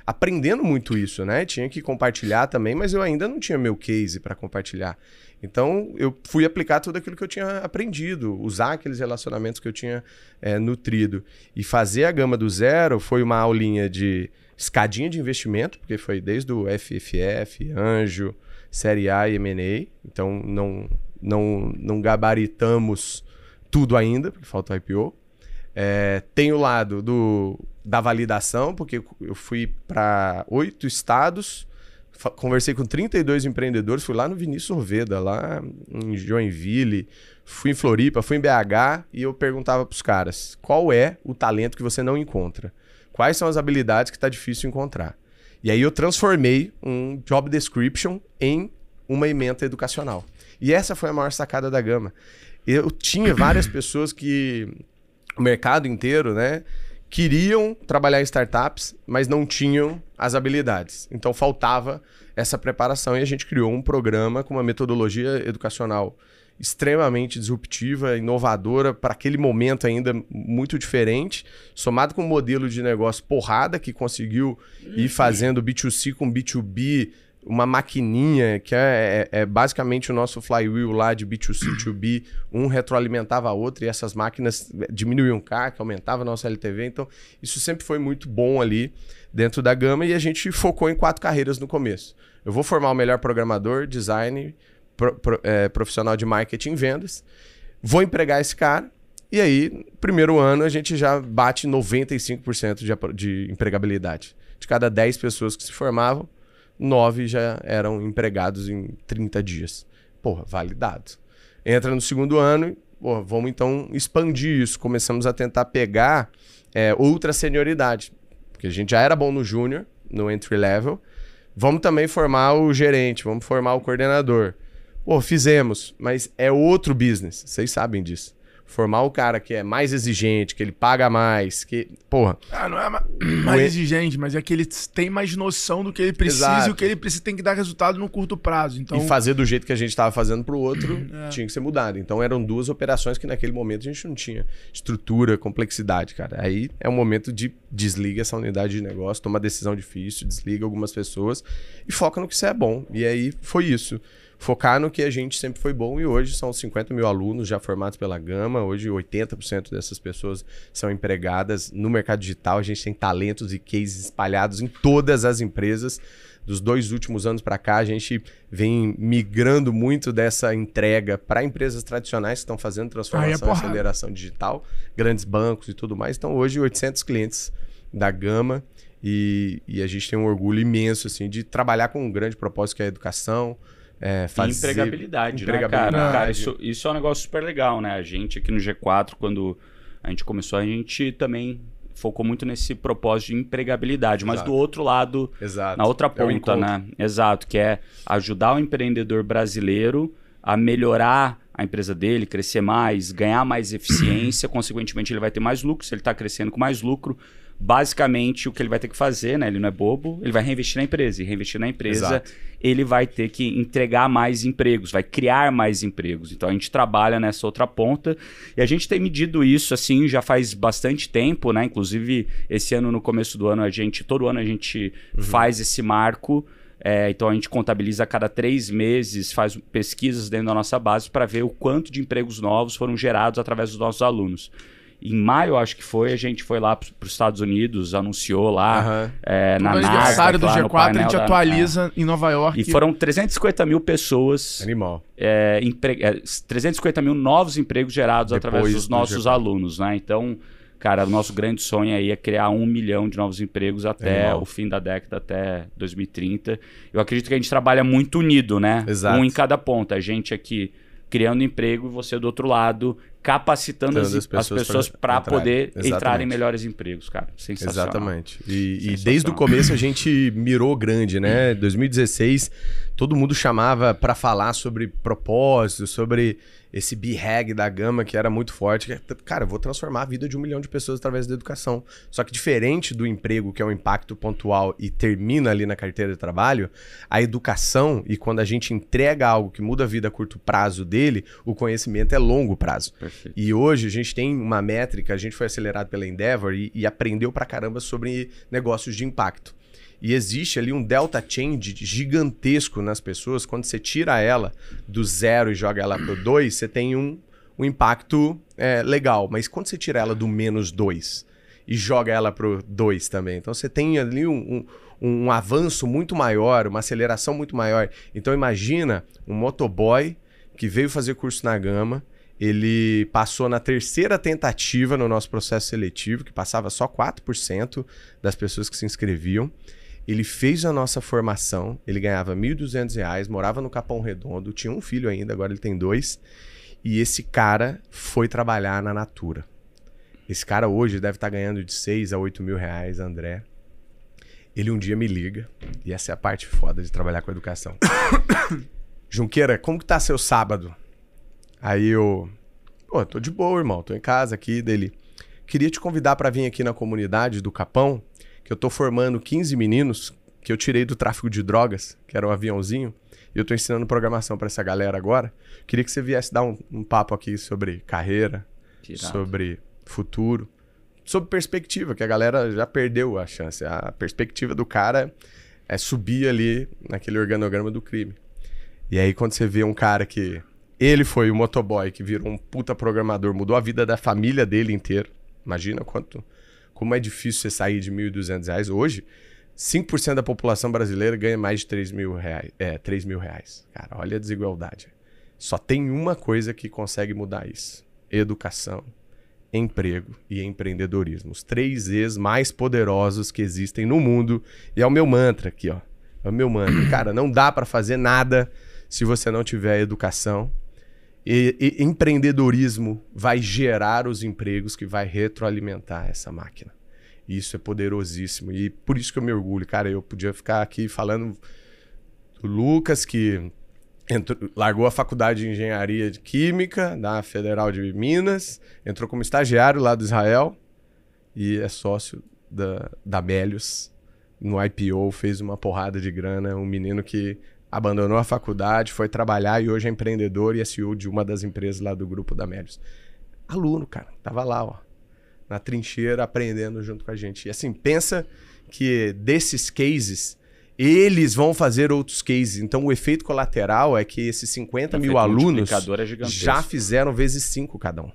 aprendendo muito isso, né? Tinha que compartilhar também, mas eu ainda não tinha meu case para compartilhar. Então, eu fui aplicar tudo aquilo que eu tinha aprendido, usar aqueles relacionamentos que eu tinha é, nutrido. E fazer a gama do zero foi uma aulinha de escadinha de investimento, porque foi desde o FFF, Anjo, Série A e M&A. Então, não, não, não gabaritamos tudo ainda, porque falta o IPO. É, eh, tem o lado do da validação, porque eu fui para oito estados, conversei com 32 empreendedores, fui lá no Vinícius Orveda, lá em Joinville, fui em Floripa, fui em BH e eu perguntava para os caras: qual é o talento que você não encontra? Quais são as habilidades que está difícil encontrar? E aí eu transformei um job description em uma emenda educacional. E essa foi a maior sacada da gama. Eu tinha várias pessoas que o mercado inteiro, né? queriam trabalhar em startups, mas não tinham as habilidades. Então faltava essa preparação e a gente criou um programa com uma metodologia educacional extremamente disruptiva, inovadora, para aquele momento ainda muito diferente, somado com um modelo de negócio porrada que conseguiu ir uhum. fazendo B2C com B2B uma maquininha que é, é, é, basicamente o nosso flywheel lá de B2C, 2B. Um retroalimentava a outra e essas máquinas diminuíam o CAC, aumentava a nossa LTV. Então, isso sempre foi muito bom ali dentro da gama e a gente focou em quatro carreiras no começo. Eu vou formar o melhor programador, design, pro, pro, é, profissional de marketing vendas. Vou empregar esse cara e aí, primeiro ano, a gente já bate 95% de, de empregabilidade. De cada 10 pessoas que se formavam, nove já eram empregados em 30 dias. Porra, validado. Entra no segundo ano e, porra, vamos então expandir isso. Começamos a tentar pegar é, outra senioridade. Porque a gente já era bom no júnior, no entry level. Vamos também formar o gerente, vamos formar o coordenador. Pô, fizemos, mas é outro business, vocês sabem disso. Formar o cara que é mais exigente, que ele paga mais, que. Porra. Ah, não é ma mais o... exigente, mas é que ele tem mais noção do que ele precisa Exato. e o que ele precisa tem que dar resultado no curto prazo. Então... E fazer do jeito que a gente estava fazendo para o outro é. tinha que ser mudado. Então eram duas operações que naquele momento a gente não tinha estrutura, complexidade, cara. Aí é um momento de desliga essa unidade de negócio, toma decisão difícil, desliga algumas pessoas e foca no que você é bom. E aí foi isso focar no que a gente sempre foi bom e hoje são 50 mil alunos já formados pela Gama, hoje 80% dessas pessoas são empregadas no mercado digital, a gente tem talentos e cases espalhados em todas as empresas. Dos dois últimos anos para cá, a gente vem migrando muito dessa entrega para empresas tradicionais que estão fazendo transformação é e aceleração digital, grandes bancos e tudo mais. Então, hoje, 800 clientes da Gama e, e a gente tem um orgulho imenso assim de trabalhar com um grande propósito que é a educação, é, fazer... empregabilidade, né, empregabilidade, né, cara? cara isso, isso é um negócio super legal, né? A gente aqui no G4, quando a gente começou, a gente também focou muito nesse propósito de empregabilidade, mas Exato. do outro lado, Exato. na outra é ponta, é né? Exato, que é ajudar o empreendedor brasileiro a melhorar a empresa dele, crescer mais, ganhar mais eficiência, consequentemente ele vai ter mais lucro, se ele está crescendo com mais lucro, basicamente o que ele vai ter que fazer, né? Ele não é bobo, ele vai reinvestir na empresa. E reinvestir na empresa, Exato. ele vai ter que entregar mais empregos, vai criar mais empregos. Então a gente trabalha nessa outra ponta e a gente tem medido isso assim já faz bastante tempo, né? Inclusive esse ano no começo do ano a gente, todo ano a gente uhum. faz esse marco. É, então a gente contabiliza a cada três meses, faz pesquisas dentro da nossa base para ver o quanto de empregos novos foram gerados através dos nossos alunos. Em maio, acho que foi, a gente foi lá para os Estados Unidos, anunciou lá uhum. é, na NASA. No aniversário do G4, a gente atualiza é. em Nova York. E foram 350 mil pessoas. Animal. É, empre... 350 é, mil novos empregos gerados Depois através dos do nossos G4. alunos, né? Então, cara, o nosso grande sonho aí é criar um milhão de novos empregos até Animal. o fim da década, até 2030. Eu acredito que a gente trabalha muito unido, né? Exato. Um em cada ponta. A gente aqui criando emprego e você do outro lado capacitando as, as, pessoas para poder Exatamente. entrar em melhores empregos, cara. Sensacional. Exatamente. E, Sensacional. e, desde o começo a gente mirou grande, né? 2016, uhum. todo mundo chamava para falar sobre propósito, sobre esse BHAG da gama que era muito forte. Que, é, cara, vou transformar a vida de um milhão de pessoas através da educação. Só que diferente do emprego, que é um impacto pontual e termina ali na carteira de trabalho, a educação, e quando a gente entrega algo que muda a vida a curto prazo dele, o conhecimento é longo prazo. Perfeito. E hoje a gente tem uma métrica, a gente foi acelerado pela Endeavor e, e aprendeu pra caramba sobre negócios de impacto. E existe ali um delta change gigantesco nas pessoas. Quando você tira ela do zero e joga ela pro dois, você tem um, um impacto é, legal. Mas quando você tira ela do menos dois e joga ela pro dois também, então você tem ali um, um, um avanço muito maior, uma aceleração muito maior. Então imagina um motoboy que veio fazer curso na Gama, ele passou na terceira tentativa no nosso processo seletivo, que passava só 4% das pessoas que se inscreviam. Ele fez a nossa formação, ele ganhava R$ 1.200, morava no Capão Redondo, tinha um filho ainda, agora ele tem dois. E esse cara foi trabalhar na Natura. Esse cara hoje deve estar tá ganhando de 6 a 8 mil reais, André. Ele um dia me liga, e essa é a parte foda de trabalhar com educação. Junqueira, como que tá seu sábado? Aí eu, pô, tô de boa, irmão, tô em casa aqui dele. Queria te convidar para vir aqui na comunidade do Capão que eu tô formando 15 meninos que eu tirei do tráfico de drogas, que era um aviãozinho, e eu tô ensinando programação para essa galera agora. Queria que você viesse dar um, um papo aqui sobre carreira, Tirado. sobre futuro, sobre perspectiva, que a galera já perdeu a chance. A perspectiva do cara é subir ali naquele organograma do crime. E aí quando você vê um cara que ele foi o motoboy que virou um puta programador, mudou a vida da família dele inteira. Imagina quanto como é difícil você sair de R$ 1.200 hoje, 5% da população brasileira ganha mais de R$ mil reais. É, 3 mil reais. Cara, olha a desigualdade. Só tem uma coisa que consegue mudar isso: educação, emprego e empreendedorismo. Os três E's mais poderosos que existem no mundo. E é o meu mantra aqui, ó. É o meu mantra. Cara, não dá para fazer nada se você não tiver educação, e, e, empreendedorismo vai gerar os empregos que vai retroalimentar essa máquina. Isso é poderosíssimo. E por isso que eu me orgulho, cara. Eu podia ficar aqui falando do Lucas, que entrou, largou a faculdade de engenharia de química da Federal de Minas, entrou como estagiário lá do Israel e é sócio da, da Belius. No IPO fez uma porrada de grana. Um menino que abandonou a faculdade, foi trabalhar e hoje é empreendedor e é CEO de uma das empresas lá do grupo da Médios. Aluno, cara, tava lá, ó, na trincheira aprendendo junto com a gente. E assim, pensa que desses cases, eles vão fazer outros cases. Então, o efeito colateral é que esses 50 mil alunos é já fizeram vezes 5 cada um.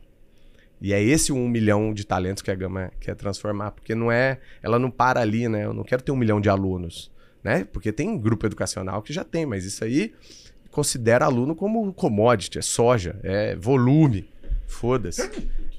E é esse um milhão de talentos que a Gama quer transformar, porque não é, ela não para ali, né? Eu não quero ter um milhão de alunos né? Porque tem grupo educacional que já tem, mas isso aí considera aluno como commodity, é soja, é volume. Foda-se.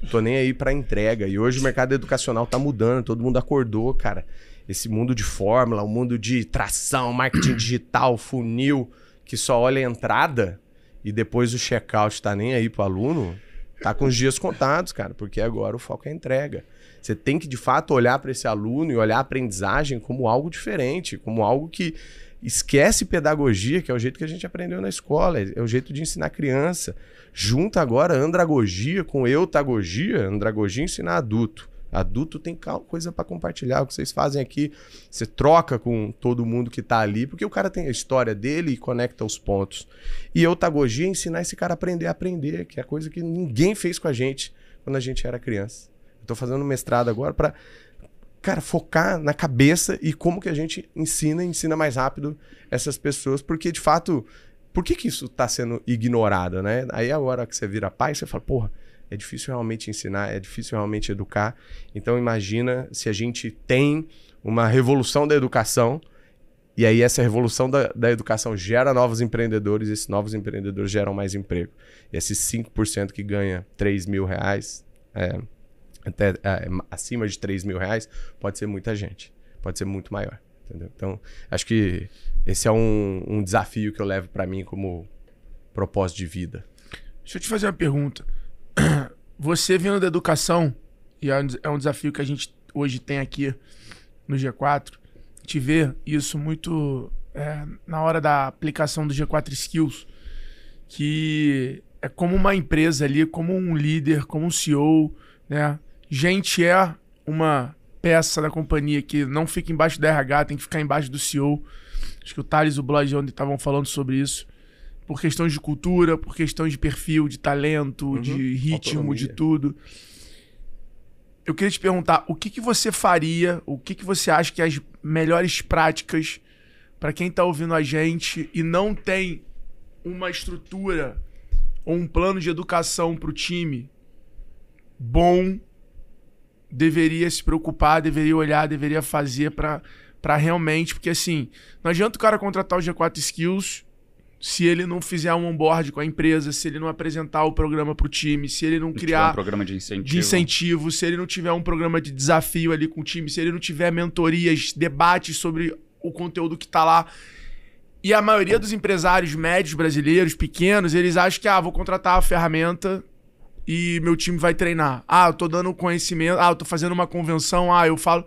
Tô nem aí para entrega. E hoje o mercado educacional tá mudando, todo mundo acordou, cara. Esse mundo de fórmula, o um mundo de tração, marketing digital, funil, que só olha a entrada e depois o check-out tá nem aí pro aluno, tá com os dias contados, cara, porque agora o foco é entrega. Você tem que, de fato, olhar para esse aluno e olhar a aprendizagem como algo diferente, como algo que esquece pedagogia, que é o jeito que a gente aprendeu na escola, é o jeito de ensinar criança. Junta agora andragogia com eutagogia, andragogia ensina adulto. Adulto tem coisa para compartilhar. O que vocês fazem aqui, você troca com todo mundo que está ali, porque o cara tem a história dele e conecta os pontos. E eutagogia é ensinar esse cara a aprender a aprender, que é a coisa que ninguém fez com a gente quando a gente era criança. Estou fazendo mestrado agora para cara, focar na cabeça e como que a gente ensina, ensina mais rápido essas pessoas, porque de fato, por que que isso está sendo ignorado, né? Aí é a hora que você vira pai, você fala, porra, é difícil realmente ensinar, é difícil realmente educar. Então imagina se a gente tem uma revolução da educação, e aí essa revolução da, da educação gera novos empreendedores, e esses novos empreendedores geram mais emprego. E esses 5% que ganha 3 mil reais, é, até é, acima de 3 mil reais, pode ser muita gente, pode ser muito maior. Entendeu? Então, acho que esse é um, um desafio que eu levo para mim como propósito de vida. Deixa eu te fazer uma pergunta. Você vindo da educação, e é, é um desafio que a gente hoje tem aqui no G4, te vê isso muito é, na hora da aplicação do G4 Skills, que é como uma empresa ali, como um líder, como um CEO, né? gente é uma peça da companhia que não fica embaixo da RH, tem que ficar embaixo do CEO. Acho que o Thales e o Blood onde estavam falando sobre isso. Por questões de cultura, por questões de perfil, de talento, uhum. de ritmo, Autonomia. de tudo. Eu queria te perguntar, o que, que você faria, o que, que você acha que é as melhores práticas para quem está ouvindo a gente e não tem uma estrutura ou um plano de educação para o time bom deveria se preocupar, deveria olhar, deveria fazer para realmente. Porque assim, não adianta o cara contratar o G4 Skills se ele não fizer um onboard com a empresa, se ele não apresentar o programa para o time, se ele não, não criar um programa de incentivo. de incentivo, se ele não tiver um programa de desafio ali com o time, se ele não tiver mentorias, debates sobre o conteúdo que está lá. E a maioria dos empresários médios brasileiros, pequenos, eles acham que, ah, vou contratar a ferramenta, e meu time vai treinar. Ah, eu tô dando conhecimento, ah, eu tô fazendo uma convenção, ah, eu falo.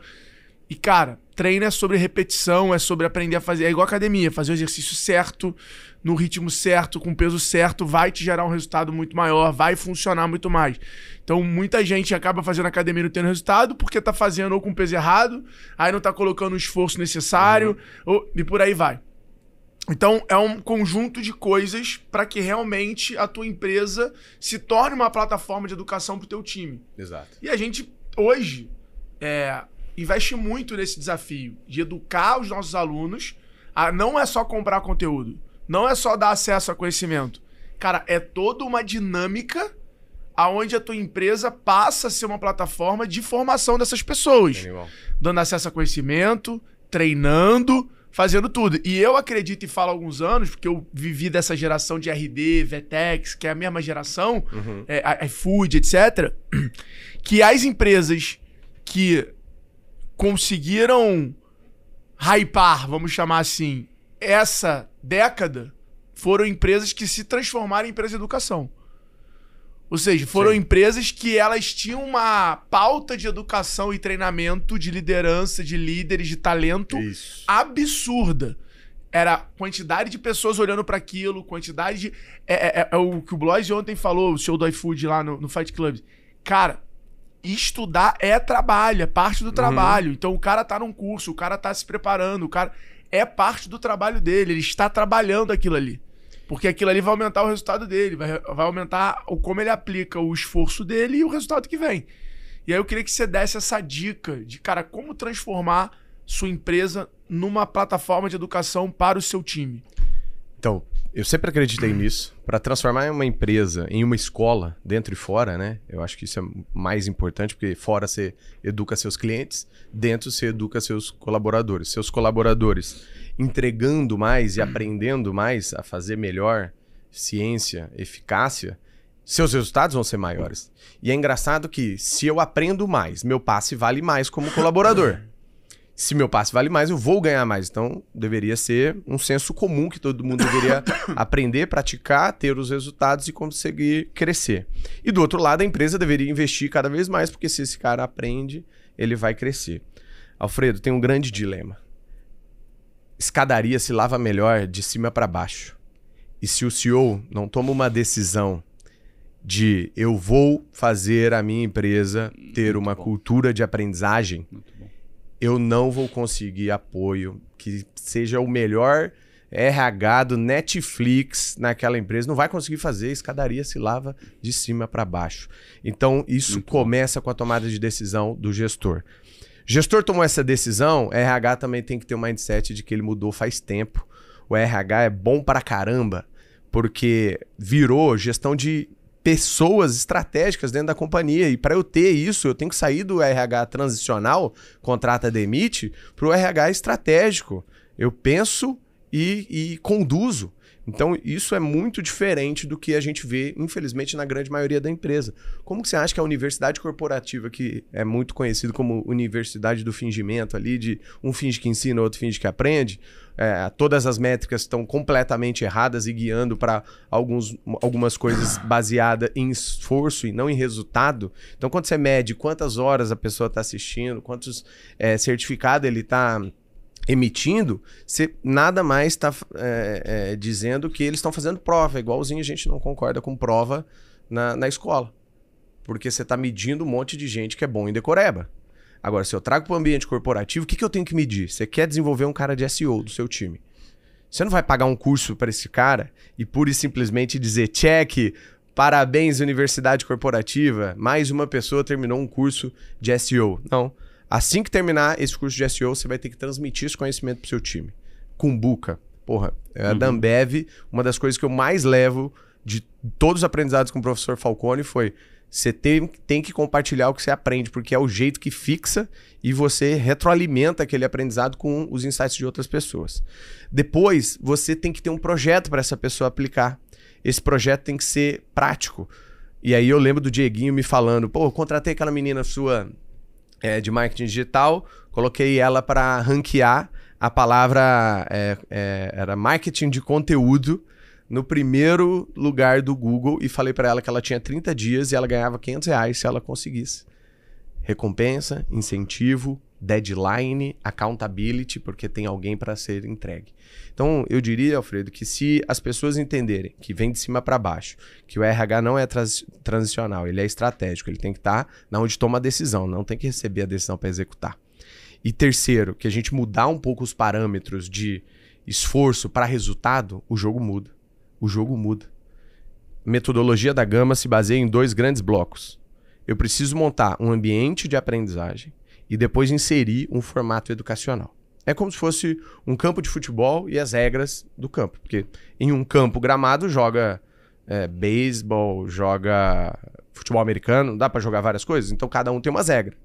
E, cara, treino é sobre repetição, é sobre aprender a fazer. É igual academia, fazer o exercício certo, no ritmo certo, com peso certo, vai te gerar um resultado muito maior, vai funcionar muito mais. Então, muita gente acaba fazendo academia e não tendo resultado porque tá fazendo ou com peso errado, aí não tá colocando o esforço necessário, uhum. ou, e por aí vai. Então, é um conjunto de coisas para que realmente a tua empresa se torne uma plataforma de educação para o teu time. Exato. E a gente, hoje, é, investe muito nesse desafio de educar os nossos alunos a não é só comprar conteúdo, não é só dar acesso a conhecimento. Cara, é toda uma dinâmica aonde a tua empresa passa a ser uma plataforma de formação dessas pessoas. Animal. Dando acesso a conhecimento, treinando fazendo tudo. E eu acredito e falo há alguns anos, porque eu vivi dessa geração de RD, Vetex, que é a mesma geração, uhum. é, iFood, etc., que as empresas que conseguiram hypar, vamos chamar assim, essa década, foram empresas que se transformaram em empresas de educação. Ou seja, foram Sim. empresas que elas tinham uma pauta de educação e treinamento de liderança, de líderes, de talento Isso. absurda. Era quantidade de pessoas olhando para aquilo, quantidade de. É, é, é, é, o que o Blois ontem falou, o show do iFood lá no, no Fight Club. Cara, estudar é trabalho, é parte do uhum. trabalho. Uhum. Então o cara tá num curso, o cara tá se preparando, o cara. É parte do trabalho dele, ele está trabalhando aquilo ali. Porque aquilo ali vai aumentar o resultado dele, vai, vai aumentar o, como ele aplica o esforço dele e o resultado que vem. E aí eu queria que você desse essa dica de, cara, como transformar sua empresa numa plataforma de educação para o seu time. Então, eu sempre acreditei nisso. Para transformar uma empresa em uma escola, dentro e fora, né? Eu acho que isso é mais importante, porque fora você educa seus clientes, dentro você educa seus colaboradores. Seus colaboradores entregando mais e aprendendo mais a fazer melhor ciência, eficácia, seus resultados vão ser maiores. E é engraçado que se eu aprendo mais, meu passe vale mais como colaborador. se meu passe vale mais, eu vou ganhar mais. Então, deveria ser um senso comum que todo mundo deveria aprender, praticar, ter os resultados e conseguir crescer. E do outro lado, a empresa deveria investir cada vez mais, porque se esse cara aprende, ele vai crescer. Alfredo, tem um grande dilema. Escadaria se lava melhor de cima para baixo. E se o CEO não toma uma decisão de eu vou fazer a minha empresa ter Muito uma bom. cultura de aprendizagem, Muito eu não vou conseguir apoio que seja o melhor RH do Netflix naquela empresa. Não vai conseguir fazer, a escadaria se lava de cima para baixo. Então, isso Muito começa com a tomada de decisão do gestor. Gestor tomou essa decisão, RH também tem que ter o um mindset de que ele mudou faz tempo. O RH é bom para caramba, porque virou gestão de pessoas estratégicas dentro da companhia. E para eu ter isso, eu tenho que sair do RH transicional, contrata demite, para o RH estratégico. Eu penso e, e conduzo. Então, isso é muito diferente do que a gente vê, infelizmente, na grande maioria da empresa. Como você acha que a universidade corporativa, que é muito conhecido como universidade do fingimento ali, de um finge que ensina, outro finge que aprende, é, todas as métricas estão completamente erradas e guiando para algumas coisas baseadas em esforço e não em resultado. Então, quando você mede quantas horas a pessoa está assistindo, quantos é, certificados ele está emitindo, você nada mais está é, é, dizendo que eles estão fazendo prova, é igualzinho a gente não concorda com prova na, na escola. Porque você está medindo um monte de gente que é bom em decoreba. Agora, se eu trago para o ambiente corporativo, o que, que eu tenho que medir? Você quer desenvolver um cara de SEO do seu time. Você não vai pagar um curso para esse cara e pura e simplesmente dizer check, parabéns, universidade corporativa, mais uma pessoa terminou um curso de SEO. Não. Assim que terminar esse curso de SEO, você vai ter que transmitir esse conhecimento para o seu time. Cumbuca. Porra, é a uhum. Dambev, uma das coisas que eu mais levo de todos os aprendizados com o professor Falcone foi você tem, tem que compartilhar o que você aprende, porque é o jeito que fixa e você retroalimenta aquele aprendizado com os insights de outras pessoas. Depois, você tem que ter um projeto para essa pessoa aplicar. Esse projeto tem que ser prático. E aí eu lembro do Dieguinho me falando: pô, eu contratei aquela menina sua é, de marketing digital, coloquei ela para ranquear a palavra é, é, era marketing de conteúdo no primeiro lugar do Google e falei para ela que ela tinha 30 dias e ela ganhava 500 reais se ela conseguisse. Recompensa, incentivo, deadline, accountability, porque tem alguém para ser entregue. Então, eu diria, Alfredo, que se as pessoas entenderem que vem de cima para baixo, que o RH não é trans transicional, ele é estratégico, ele tem que estar tá na onde toma a decisão, não tem que receber a decisão para executar. E terceiro, que a gente mudar um pouco os parâmetros de esforço para resultado, o jogo muda o jogo muda. Metodologia da Gama se baseia em dois grandes blocos. Eu preciso montar um ambiente de aprendizagem e depois inserir um formato educacional. É como se fosse um campo de futebol e as regras do campo. Porque em um campo gramado joga é, beisebol, joga futebol americano, dá para jogar várias coisas, então cada um tem umas regras.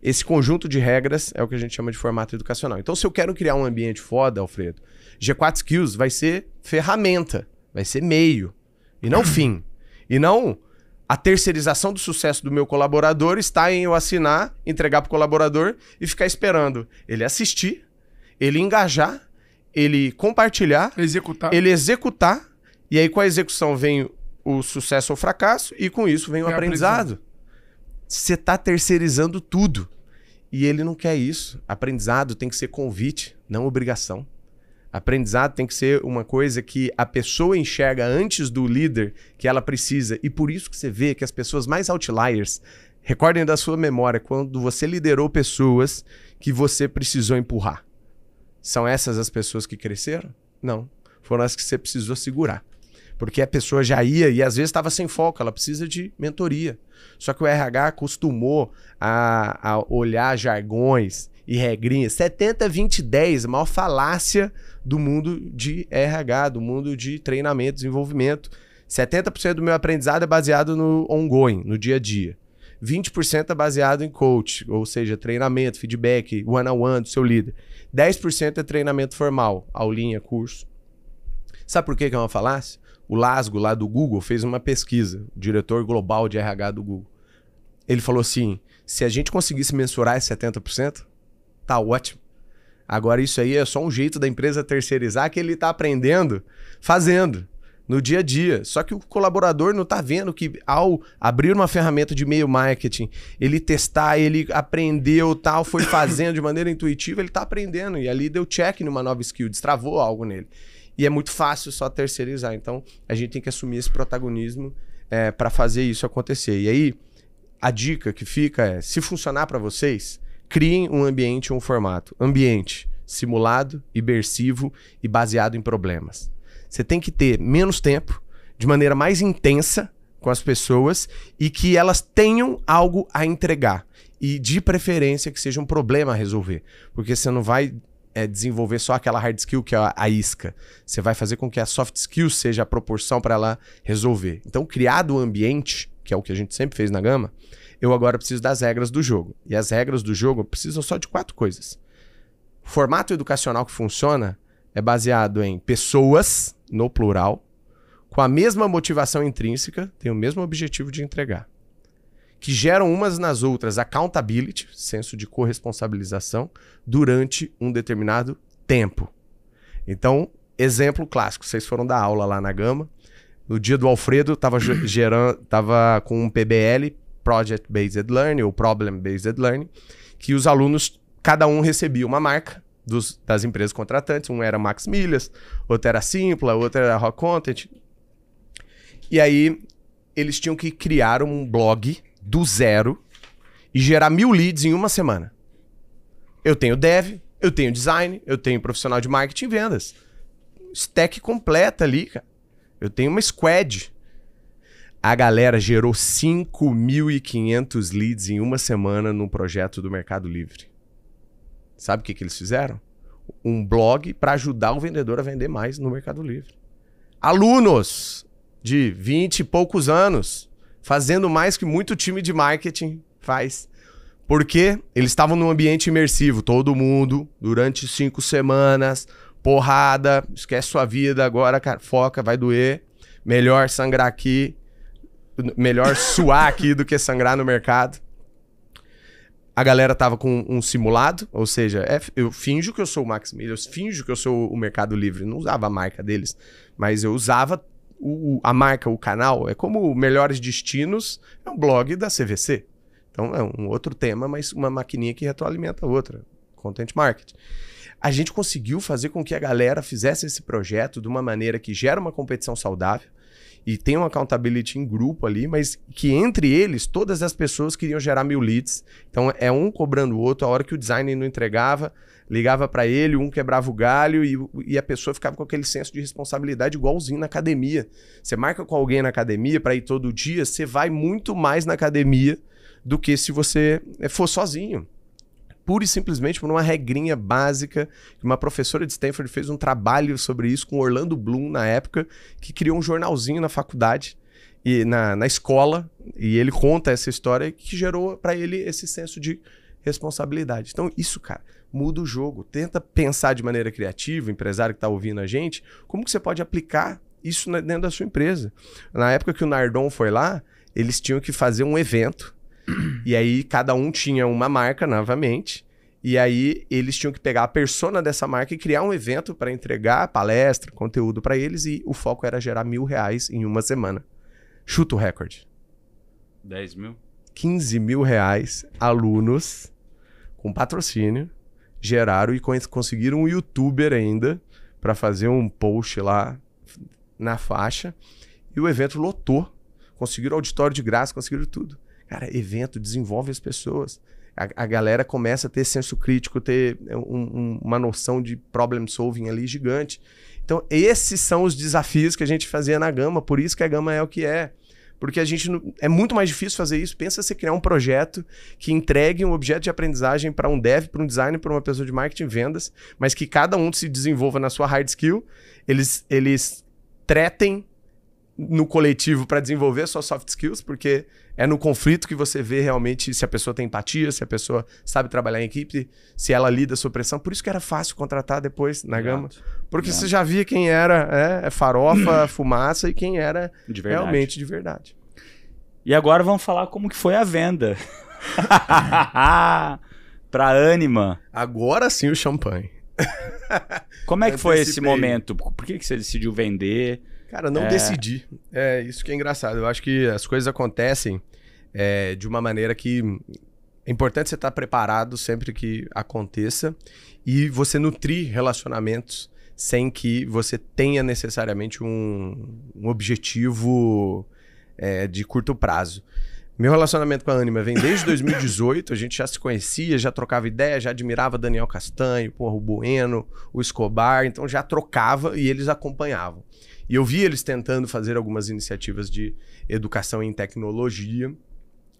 Esse conjunto de regras é o que a gente chama de formato educacional. Então, se eu quero criar um ambiente foda, Alfredo, G4 Skills vai ser ferramenta, vai ser meio, e não fim. E não a terceirização do sucesso do meu colaborador está em eu assinar, entregar para o colaborador e ficar esperando ele assistir, ele engajar, ele compartilhar, executar. ele executar, e aí com a execução vem o sucesso ou fracasso, e com isso vem o é aprendizado. Você está terceirizando tudo. E ele não quer isso. Aprendizado tem que ser convite, não obrigação. Aprendizado tem que ser uma coisa que a pessoa enxerga antes do líder que ela precisa. E por isso que você vê que as pessoas mais outliers, recordem da sua memória, quando você liderou pessoas que você precisou empurrar. São essas as pessoas que cresceram? Não. Foram as que você precisou segurar. Porque a pessoa já ia e às vezes estava sem foco, ela precisa de mentoria. Só que o RH acostumou a, a olhar jargões e regrinhas. 70, 20, 10, a maior falácia do mundo de RH, do mundo de treinamento, desenvolvimento. 70% do meu aprendizado é baseado no ongoing, no dia a dia. 20% é baseado em coach, ou seja, treinamento, feedback, one-on-one -on -one do seu líder. 10% é treinamento formal, aulinha, curso. Sabe por que, que é uma falácia? O Lasgo, lá do Google, fez uma pesquisa, o diretor global de RH do Google. Ele falou assim: se a gente conseguisse mensurar esse 70%, tá ótimo. Agora, isso aí é só um jeito da empresa terceirizar que ele está aprendendo fazendo no dia a dia. Só que o colaborador não está vendo que ao abrir uma ferramenta de e-mail marketing, ele testar, ele aprendeu tal, foi fazendo de maneira intuitiva, ele está aprendendo. E ali deu check numa nova skill, destravou algo nele. E é muito fácil só terceirizar. Então, a gente tem que assumir esse protagonismo é, eh, para fazer isso acontecer. E aí, a dica que fica é: se funcionar para vocês, Criem um ambiente ou um formato. Ambiente simulado, imersivo e baseado em problemas. Você tem que ter menos tempo, de maneira mais intensa com as pessoas e que elas tenham algo a entregar. E de preferência que seja um problema a resolver. Porque você não vai é, desenvolver só aquela hard skill que é a, a isca. Você vai fazer com que a soft skill seja a proporção para ela resolver. Então, criado o ambiente, que é o que a gente sempre fez na gama, eu agora preciso das regras do jogo. E as regras do jogo precisam só de quatro coisas. O formato educacional que funciona é baseado em pessoas, no plural, com a mesma motivação intrínseca, tem o mesmo objetivo de entregar. Que geram umas nas outras accountability, senso de corresponsabilização, durante um determinado tempo. Então, exemplo clássico, vocês foram dar aula lá na Gama. No dia do Alfredo, estava gerando, tava com um PBL, Project Based Learning ou Problem Based Learning, que os alunos, cada um recebia uma marca dos, das empresas contratantes, um era Max Milhas, outro era Simpla, outro era Rock Content. E aí eles tinham que criar um blog do zero e gerar mil leads em uma semana. Eu tenho dev, eu tenho design, eu tenho profissional de marketing e vendas. Stack completa ali, cara. Eu tenho uma squad. A galera gerou 5.500 leads em uma semana num projeto do Mercado Livre. Sabe o que, que eles fizeram? Um blog para ajudar o vendedor a vender mais no Mercado Livre. Alunos de 20 e poucos anos fazendo mais que muito time de marketing faz. Porque eles estavam num ambiente imersivo, todo mundo, durante cinco semanas, porrada, esquece sua vida agora, cara, foca, vai doer, melhor sangrar aqui, melhor suar aqui do que sangrar no mercado. A galera tava com um simulado, ou seja, é, eu finjo que eu sou o Max Miller, eu finjo que eu sou o Mercado Livre. Não usava a marca deles, mas eu usava o, a marca, o canal. É como Melhores Destinos, é um blog da CVC. Então é um outro tema, mas uma maquininha que retroalimenta a outra. Content marketing a gente conseguiu fazer com que a galera fizesse esse projeto de uma maneira que gera uma competição saudável, e tem uma accountability em grupo ali, mas que entre eles, todas as pessoas queriam gerar mil leads. Então é um cobrando o outro. A hora que o designer não entregava, ligava para ele, um quebrava o galho e, e a pessoa ficava com aquele senso de responsabilidade igualzinho na academia. Você marca com alguém na academia para ir todo dia, você vai muito mais na academia do que se você eh, for sozinho pura e simplesmente por uma regrinha básica. Uma professora de Stanford fez um trabalho sobre isso com Orlando Bloom na época, que criou um jornalzinho na faculdade e na, na escola, e ele conta essa história que gerou para ele esse senso de responsabilidade. Então, isso, cara, muda o jogo. Tenta pensar de maneira criativa, empresário que está ouvindo a gente, como que você pode aplicar isso dentro da sua empresa. Na época que o Nardon foi lá, eles tinham que fazer um evento E aí cada um tinha uma marca novamente. E aí eles tinham que pegar a persona dessa marca e criar um evento para entregar palestra, conteúdo para eles. E o foco era gerar mil reais em uma semana. Chuta o recorde. 10 mil? 15 mil reais alunos com patrocínio geraram e conseguiram um youtuber ainda para fazer um post lá na faixa. E o evento lotou. Conseguiram auditório de graça, conseguiram tudo. Cara, evento desenvolve as pessoas. A, a galera começa a ter senso crítico, ter um, um, uma noção de problem solving ali gigante. Então, esses são os desafios que a gente fazia na Gama, por isso que a Gama é o que é. Porque a gente é muito mais difícil fazer isso. Pensa você criar um projeto que entregue um objeto de aprendizagem para um dev, para um designer, para uma pessoa de marketing e vendas, mas que cada um se desenvolva na sua hard skill, eles, eles tretem no coletivo para desenvolver suas soft skills, porque é no conflito que você vê realmente se a pessoa tem empatia, se a pessoa sabe trabalhar em equipe, se ela lida a sua pressão. Por isso que era fácil contratar depois na gama. Porque Exato. você já via quem era é, é farofa, fumaça e quem era de realmente de verdade. E agora vamos falar como que foi a venda. pra Anima. Agora sim o champanhe. como é que foi esse momento? Por que, que você decidiu vender? Cara, não é... decidi. É isso que é engraçado. Eu acho que as coisas acontecem é, de uma maneira que é importante você estar preparado sempre que aconteça e você nutrir relacionamentos sem que você tenha necessariamente um, um objetivo é, de curto prazo. Meu relacionamento com a Anima vem desde 2018, a gente já se conhecia, já trocava ideia, já admirava Daniel Castanho, porra, o Bueno, o Escobar, então já trocava e eles acompanhavam. E eu vi eles tentando fazer algumas iniciativas de educação em tecnologia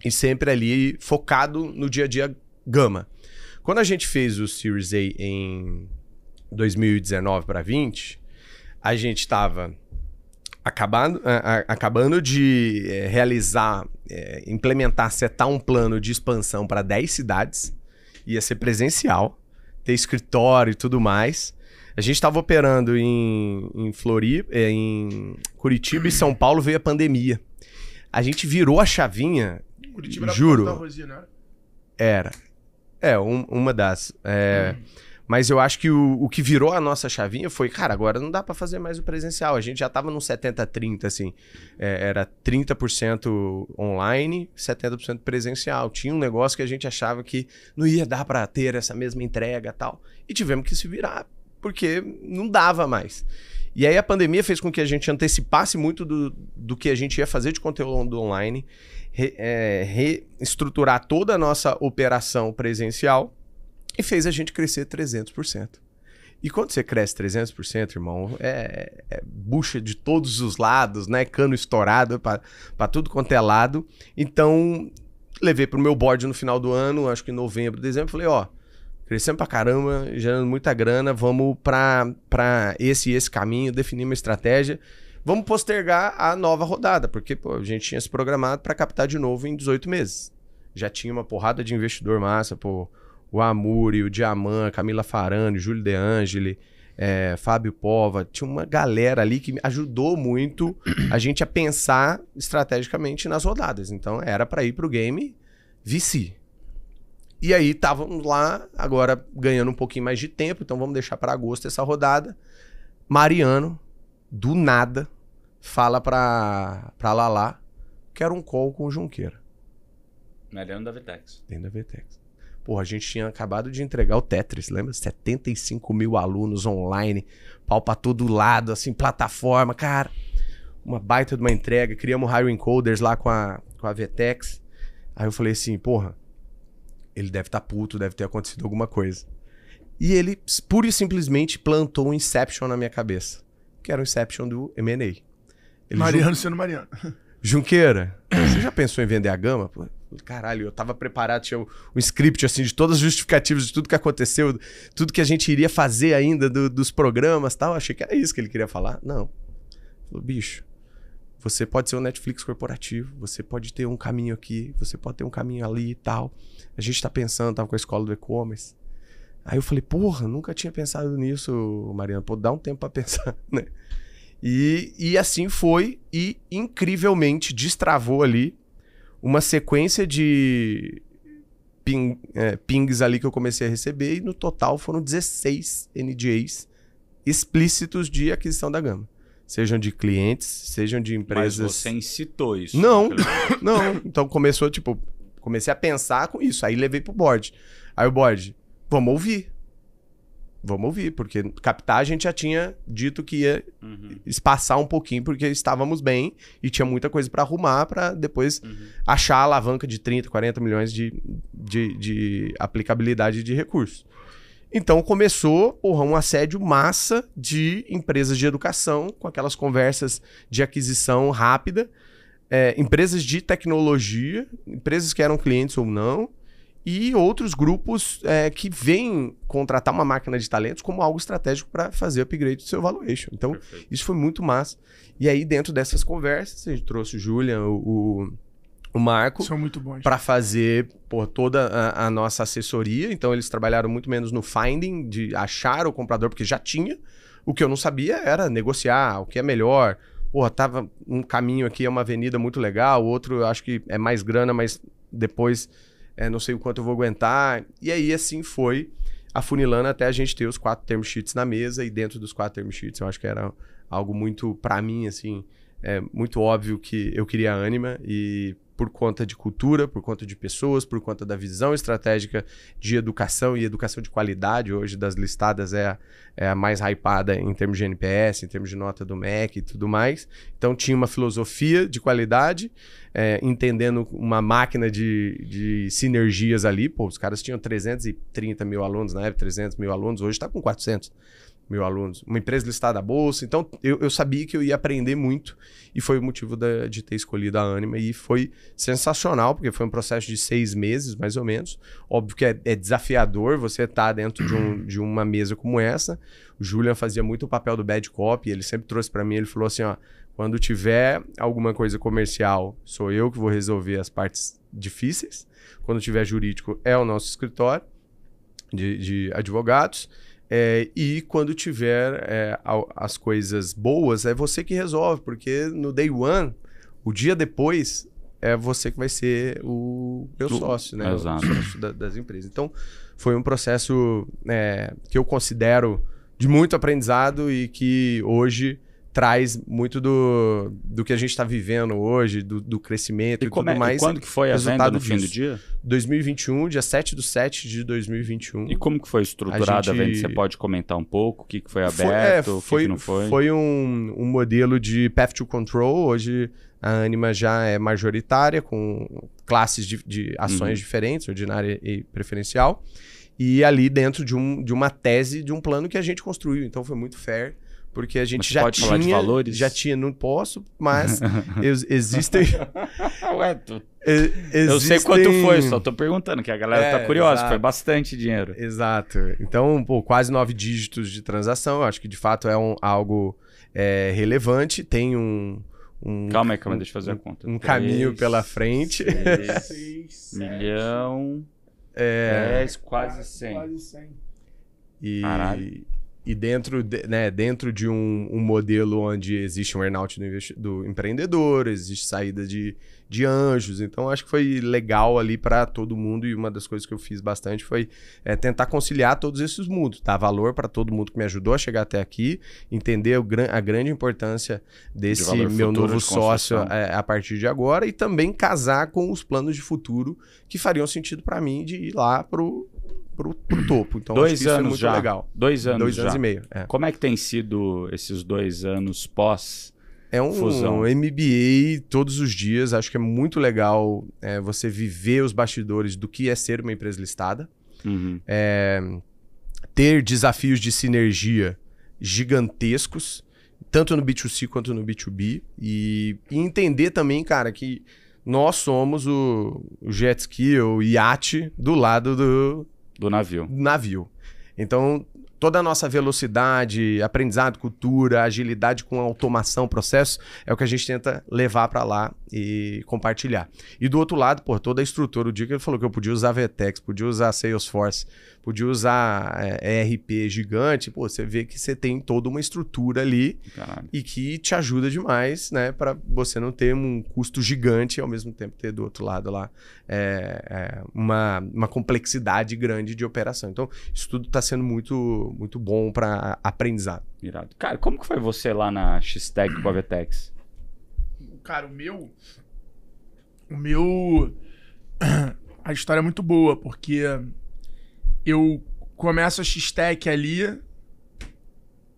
e sempre ali focado no dia a dia gama. Quando a gente fez o Series A em 2019 para 20, a gente estava acabando, acabando de é, realizar, é, implementar, setar um plano de expansão para 10 cidades. Ia ser presencial, ter escritório e tudo mais. A gente estava operando em, em Floripa, é, em Curitiba e São Paulo veio a pandemia. A gente virou a chavinha. Curitiba era juro. Da Rosina. Era. É, um, uma das. É, hum. Mas eu acho que o, o que virou a nossa chavinha foi, cara, agora não dá para fazer mais o presencial. A gente já tava num 70-30, assim. É, era 30% online, 70% presencial. Tinha um negócio que a gente achava que não ia dar para ter essa mesma entrega tal. E tivemos que se virar porque não dava mais. E aí a pandemia fez com que a gente antecipasse muito do, do que a gente ia fazer de conteúdo online, é, reestruturar toda a nossa operação presencial e fez a gente crescer 300%. E quando você cresce 300%, irmão, é, é bucha de todos os lados, né? Cano estourado para tudo quanto é lado. Então, levei para o meu board no final do ano, acho que em novembro, dezembro, falei, ó crescendo pra caramba, gerando muita grana, vamos pra, pra esse e esse caminho, definir uma estratégia. Vamos postergar a nova rodada, porque pô, a gente tinha se programado para captar de novo em 18 meses. Já tinha uma porrada de investidor massa, pô, o Amuri, o Diamant, Camila Farani, Júlio De Angeli, é, Fábio Pova, tinha uma galera ali que ajudou muito a gente a pensar estrategicamente nas rodadas. Então era para ir pro game VC. E aí estávamos lá, agora ganhando um pouquinho mais de tempo, então vamos deixar para agosto essa rodada. Mariano, do nada, fala pra, para Lala, era um call com o Junqueira. Mariano da Vitex. Dentro da Vitex. Pô, a gente tinha acabado de entregar o Tetris, lembra? 75 mil alunos online, pau pra todo lado, assim, plataforma, cara. Uma baita de uma entrega, criamos Hiring Coders lá com a, com a Vtex. Aí eu falei assim, porra, ele deve estar tá puto, deve ter acontecido alguma coisa. E ele, pura e simplesmente, plantou um Inception na minha cabeça. Que era o Inception do M&A. Mariano jun... sendo Mariano. Junqueira, você já pensou em vender a gama? caralho, eu tava preparado, tinha um, um script assim de todas as justificativas de tudo que aconteceu, tudo que a gente iria fazer ainda do, dos programas tal. Achei que era isso que ele queria falar. Não. Falou, bicho, você pode ser um Netflix corporativo, você pode ter um caminho aqui, você pode ter um caminho ali e tal. A gente está pensando, tava com a escola do e-commerce. Aí eu falei, porra, nunca tinha pensado nisso, Mariana. Pô, dá um tempo para pensar, né? E, e assim foi, e incrivelmente destravou ali uma sequência de ping, é, pings ali que eu comecei a receber, e no total foram 16 NDAs explícitos de aquisição da gama sejam de clientes, sejam de empresas. Mas você incitou isso. Não, né, não. Então começou, tipo, comecei a pensar com isso. Aí levei pro board. Aí o board, vamos ouvir. Vamos ouvir, porque captar a gente já tinha dito que ia uhum. espaçar um pouquinho, porque estávamos bem e tinha muita coisa para arrumar para depois uhum. achar a alavanca de 30, 40 milhões de, de, de aplicabilidade de recursos. Então começou porra, um assédio massa de empresas de educação, com aquelas conversas de aquisição rápida, é, empresas de tecnologia, empresas que eram clientes ou não, e outros grupos é, que vêm contratar uma máquina de talentos como algo estratégico para fazer upgrade do seu valuation. Então, Perfeito. isso foi muito massa. E aí, dentro dessas conversas, a gente trouxe o Julian, o, o o Marco para fazer por toda a, a, nossa assessoria. Então eles trabalharam muito menos no finding de achar o comprador porque já tinha. O que eu não sabia era negociar, o que é melhor. Porra, tava um caminho aqui é uma avenida muito legal, outro eu acho que é mais grana, mas depois é, não sei o quanto eu vou aguentar. E aí assim foi a funilana até a gente ter os quatro term sheets na mesa e dentro dos quatro term sheets eu acho que era algo muito para mim assim, é muito óbvio que eu queria a Anima e por conta de cultura, por conta de pessoas, por conta da visão estratégica de educação e educação de qualidade. Hoje, das listadas, é a, é a mais hypada em termos de NPS, em termos de nota do MEC e tudo mais. Então, tinha uma filosofia de qualidade, é, entendendo uma máquina de, de sinergias ali. Pô, os caras tinham 330 mil alunos na época, 300 mil alunos, hoje está com 400 mil alunos, uma empresa listada à bolsa. Então, eu, eu sabia que eu ia aprender muito e foi o motivo da, de ter escolhido a Anima. E foi sensacional, porque foi um processo de seis meses, mais ou menos. Óbvio que é, é desafiador você estar tá dentro de, um, de uma mesa como essa. O Julian fazia muito o papel do bad cop, ele sempre trouxe para mim, ele falou assim, ó, quando tiver alguma coisa comercial, sou eu que vou resolver as partes difíceis. Quando tiver jurídico, é o nosso escritório de, de advogados. É, e quando tiver é, as coisas boas, é você que resolve, porque no day one, o dia depois, é você que vai ser o meu sócio, né? Exato. O sócio da, das empresas. Então, foi um processo é, que eu considero de muito aprendizado e que hoje traz muito do, do que a gente está vivendo hoje, do, do crescimento e, e tudo é, mais. E quando que foi a venda no fim do dia? 2021, dia 7 do 7 de 2021. E como que foi estruturada a, gente... a venda? Você pode comentar um pouco? O que, que foi é, aberto? Foi, é, foi, o que, que, não foi? Foi um, um modelo de path to control. Hoje a Anima já é majoritária, com classes de, de ações uhum. diferentes, ordinária e preferencial. E ali dentro de, um, de uma tese, de um plano que a gente construiu. Então foi muito fair porque a gente já pode tinha, falar de valores? já tinha, não posso, mas existem. Ué, tu... Existem... Eu sei quanto foi, só tô perguntando, que a galera tá é, tá curiosa, exato. foi bastante dinheiro. Exato. Então, pô, quase nove dígitos de transação, acho que de fato é um, algo é, relevante, tem um, um. calma aí, calma, um, deixa eu fazer a conta. Um caminho pela frente. Seis, milhão. É, quase cem. Quase cem. E. Caralho. E dentro de, né, dentro de um, um modelo onde existe um earnout do, do empreendedor, existe saída de, de anjos. Então, acho que foi legal ali para todo mundo. E uma das coisas que eu fiz bastante foi é, tentar conciliar todos esses mundos, dar valor para todo mundo que me ajudou a chegar até aqui, entender gran a grande importância desse de meu novo sócio é, a partir de agora e também casar com os planos de futuro que fariam sentido para mim de ir lá pro pro, pro topo. Então, dois é anos é já. legal. Dois anos Dois já. anos e meio. É. Como é que tem sido esses dois anos pós é um Fusão. MBA todos os dias. Acho que é muito legal é, você viver os bastidores do que é ser uma empresa listada. Uhum. É, ter desafios de sinergia gigantescos, tanto no B2C quanto no B2B. E, e entender também, cara, que nós somos o, o jet ski ou iate do lado do, do navio. Navio. Então, toda a nossa velocidade, aprendizado, cultura, agilidade com automação, processo, é o que a gente tenta levar para lá e compartilhar. E do outro lado, por toda a estrutura, o dia que ele falou que eu podia usar Vetex, podia usar Salesforce, podia usar é, ERP gigante, pô, você vê que você tem toda uma estrutura ali Caralho. e que te ajuda demais, né? Para você não ter um custo gigante e ao mesmo tempo ter do outro lado lá é, é, uma, uma complexidade grande de operação. Então, isso tudo está sendo muito, muito bom para aprendizado. Mirado. Cara, como que foi você lá na X-Tech com a Vetex? Cara, o meu. O meu. A história é muito boa, porque eu começo a X-Tech ali,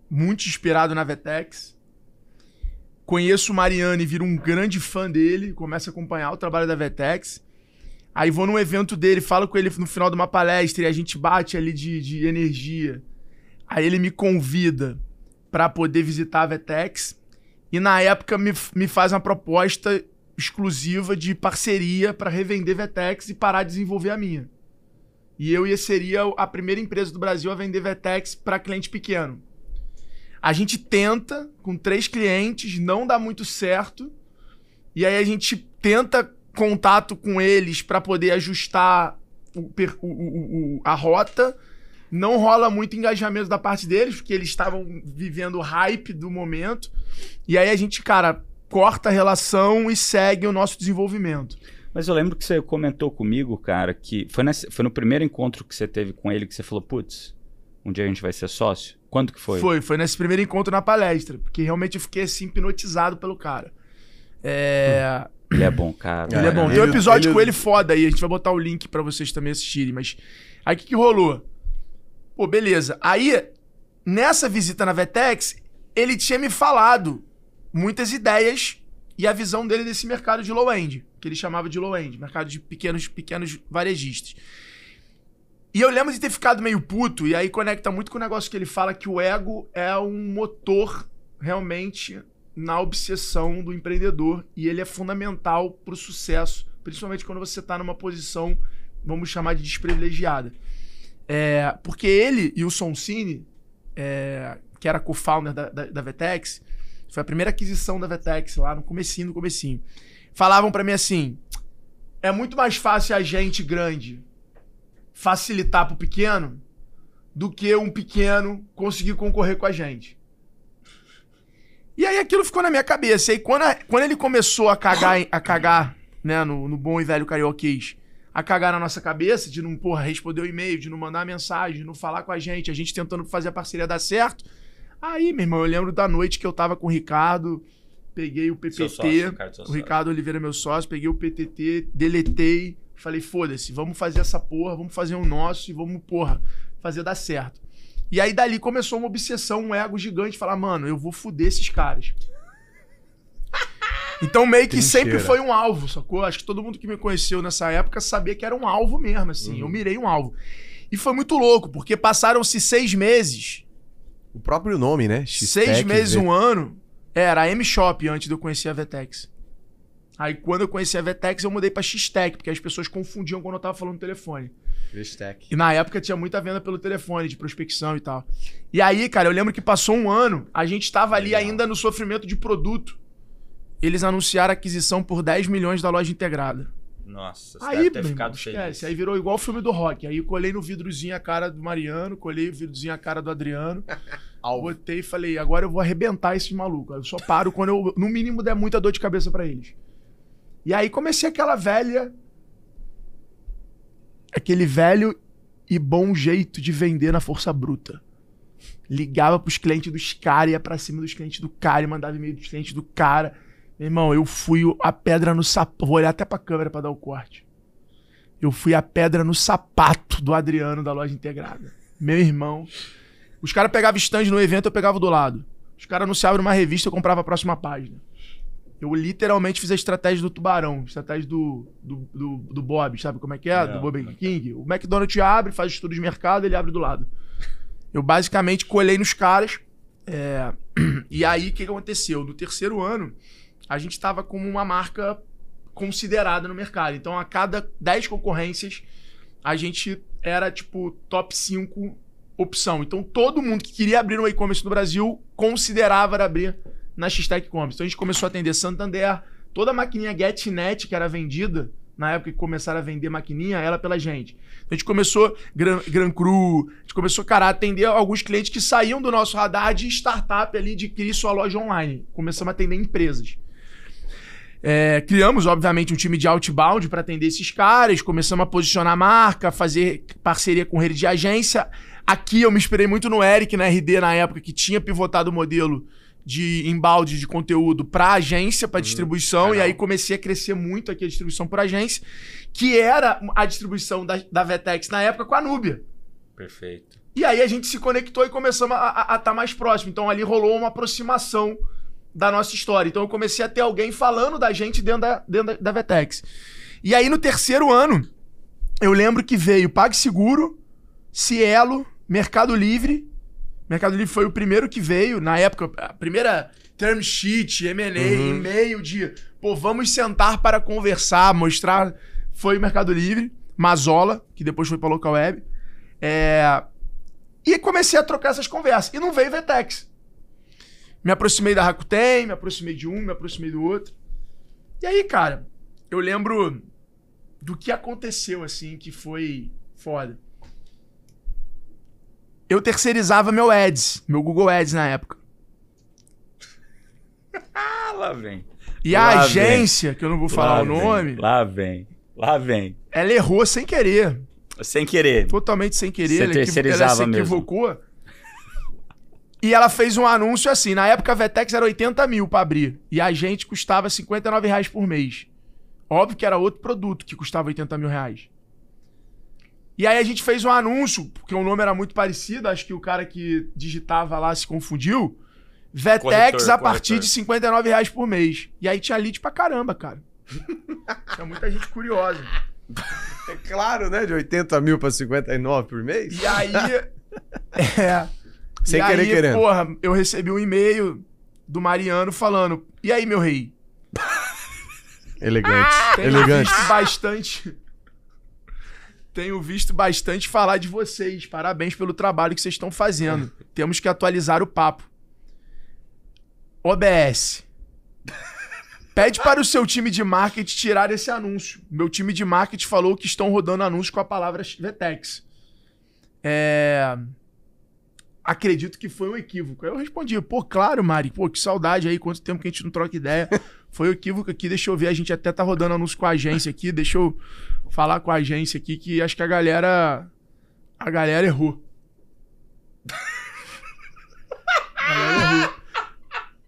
muito inspirado na Vetex. Conheço o Mariano e viro um grande fã dele, começo a acompanhar o trabalho da Vetex. Aí vou num evento dele, falo com ele no final de uma palestra e a gente bate ali de, de energia. Aí ele me convida para poder visitar a Vetex e na época me, me faz uma proposta exclusiva de parceria para revender Vetex e parar de desenvolver a minha. E eu ia seria a primeira empresa do Brasil a vender Vetex para cliente pequeno. A gente tenta com três clientes, não dá muito certo. E aí a gente tenta contato com eles para poder ajustar o, o, o, a rota. Não rola muito engajamento da parte deles, porque eles estavam vivendo o hype do momento. E aí a gente, cara, corta a relação e segue o nosso desenvolvimento. Mas eu lembro que você comentou comigo, cara, que foi, nesse, foi no primeiro encontro que você teve com ele que você falou, putz, um dia a gente vai ser sócio? Quando que foi? Foi, foi nesse primeiro encontro na palestra, porque realmente eu fiquei assim, hipnotizado pelo cara. É... Hum. Ele é bom, cara. Ele é bom. É, Tem um episódio ele... com ele foda aí, a gente vai botar o link para vocês também assistirem, mas... Aí o que, que rolou? Pô, beleza. Aí, nessa visita na Vetex, ele tinha me falado muitas ideias e a visão dele desse mercado de low-end, que ele chamava de low-end, mercado de pequenos, pequenos varejistas. E eu lembro de ter ficado meio puto, e aí conecta muito com o negócio que ele fala que o ego é um motor realmente na obsessão do empreendedor e ele é fundamental para o sucesso, principalmente quando você está numa posição, vamos chamar de desprivilegiada. É, porque ele e o Soncini, é, que era co-founder da, da, da Vetex, foi a primeira aquisição da Vetex lá no comecinho, no comecinho. Falavam para mim assim: é muito mais fácil a gente grande facilitar pro pequeno do que um pequeno conseguir concorrer com a gente. E aí aquilo ficou na minha cabeça. E aí quando, a, quando ele começou a cagar, a cagar, né, no, no bom e velho carioquês, a cagar na nossa cabeça, de não, porra, responder o e-mail, de não mandar mensagem, de não falar com a gente, a gente tentando fazer a parceria dar certo. Aí, meu irmão, eu lembro da noite que eu tava com o Ricardo, peguei o PPT, sócio, Ricardo, o Ricardo Oliveira, meu sócio, peguei o PTT, deletei, falei, foda-se, vamos fazer essa porra, vamos fazer o nosso e vamos, porra, fazer dar certo. E aí dali começou uma obsessão, um ego gigante, falar, mano, eu vou fuder esses caras. Então meio que Trincheira. sempre né? foi um alvo, sacou? Acho que todo mundo que me conheceu nessa época sabia que era um alvo mesmo, assim. Uhum. Eu mirei um alvo. E foi muito louco, porque passaram-se seis meses o próprio nome, né? Seis meses, um ano, era a M-Shop antes de eu conhecer a Vetex. Aí quando eu conheci a Vetex, eu mudei pra X-Tech, porque as pessoas confundiam quando eu tava falando no telefone. X-Tech. E na época tinha muita venda pelo telefone, de prospecção e tal. E aí, cara, eu lembro que passou um ano, a gente tava ali Legal. ainda no sofrimento de produto. Eles anunciaram a aquisição por 10 milhões da loja integrada. Nossa, aí, deve ter ficado cheio. Esquece, aí virou igual o filme do rock. Aí colhei no vidrozinho a cara do Mariano, colhei no vidrozinho a cara do Adriano. botei e falei, agora eu vou arrebentar esses malucos. Eu só paro quando eu, no mínimo, der muita dor de cabeça para eles. E aí comecei aquela velha. Aquele velho e bom jeito de vender na força bruta. Ligava pros clientes dos caras, ia pra cima dos clientes do cara, mandava e-mail dos clientes do cara Irmão, eu fui a pedra no sapato. Vou olhar até pra câmera pra dar o corte. Eu fui a pedra no sapato do Adriano da loja integrada. Meu irmão. Os caras pegavam stand no evento, eu pegava do lado. Os caras anunciavam numa revista, eu comprava a próxima página. Eu literalmente fiz a estratégia do tubarão, estratégia do, do, do, do Bob, sabe como é que é? do é. Bob King. O McDonald's abre, faz estudo de mercado, ele abre do lado. Eu basicamente colhei nos caras. É... E aí, o que aconteceu? No terceiro ano, a gente estava como uma marca considerada no mercado. Então, a cada 10 concorrências, a gente era tipo top 5 opção. Então, todo mundo que queria abrir um e-commerce no Brasil considerava abrir na X-Tech Commerce. Então, a gente começou a atender Santander, toda a maquininha GetNet que era vendida, na época que começaram a vender maquininha, ela pela gente. Então, a gente começou Gran, Gran Cru, a gente começou, cara, a atender alguns clientes que saíam do nosso radar de startup ali, de criar sua loja online. Começamos a atender empresas. É, criamos, obviamente, um time de outbound para atender esses caras, começamos a posicionar a marca, fazer parceria com rede de agência. Aqui eu me inspirei muito no Eric, na RD, na época, que tinha pivotado o modelo de embalde de conteúdo para agência, para uhum. distribuição, Caramba. e aí comecei a crescer muito aqui a distribuição por agência, que era a distribuição da, da Vetex na época com a Núbia. Perfeito. E aí a gente se conectou e começamos a estar tá mais próximo. Então ali rolou uma aproximação da nossa história. Então eu comecei a ter alguém falando da gente dentro da, dentro da, da Vetex. E aí no terceiro ano, eu lembro que veio PagSeguro, Cielo, Mercado Livre. Mercado Livre foi o primeiro que veio, na época, a primeira term sheet, M&A, uhum. e-mail de, pô, vamos sentar para conversar, mostrar. Foi o Mercado Livre, Mazola, que depois foi para a Local Web. É... E comecei a trocar essas conversas. E não veio Vetex. Me aproximei da Rakuten, me aproximei de um, me aproximei do outro. E aí, cara, eu lembro do que aconteceu, assim, que foi foda. Eu terceirizava meu Ads, meu Google Ads na época. ah, lá vem. E lá a agência, vem. que eu não vou falar lá o nome. Vem. Lá vem, lá vem. Ela errou sem querer. Sem querer. Totalmente sem querer. Né? Você terceirizava ela se equivocou. Mesmo. E ela fez um anúncio assim: na época a Vetex era 80 mil para abrir. E a gente custava 59 reais por mês. Óbvio que era outro produto que custava 80 mil reais. E aí a gente fez um anúncio, porque o nome era muito parecido, acho que o cara que digitava lá se confundiu. Vetex corretor, a partir corretor. de 59 reais por mês. E aí tinha lead pra caramba, cara. tinha muita gente curiosa. É claro, né? De 80 mil pra 59 por mês. E aí. é. Sem e querer aí, querendo. porra, eu recebi um e-mail do Mariano falando: E aí, meu rei? Elegante. Ah, tenho Elegante. visto bastante. Tenho visto bastante falar de vocês. Parabéns pelo trabalho que vocês estão fazendo. Temos que atualizar o papo. OBS. Pede para o seu time de marketing tirar esse anúncio. Meu time de marketing falou que estão rodando anúncio com a palavra Vetex. É acredito que foi um equívoco. Aí eu respondi, pô, claro, Mari, pô, que saudade aí, quanto tempo que a gente não troca ideia. Foi um equívoco aqui, deixa eu ver, a gente até tá rodando anúncio com a agência aqui, deixa eu falar com a agência aqui que acho que a galera. A galera errou. a galera errou.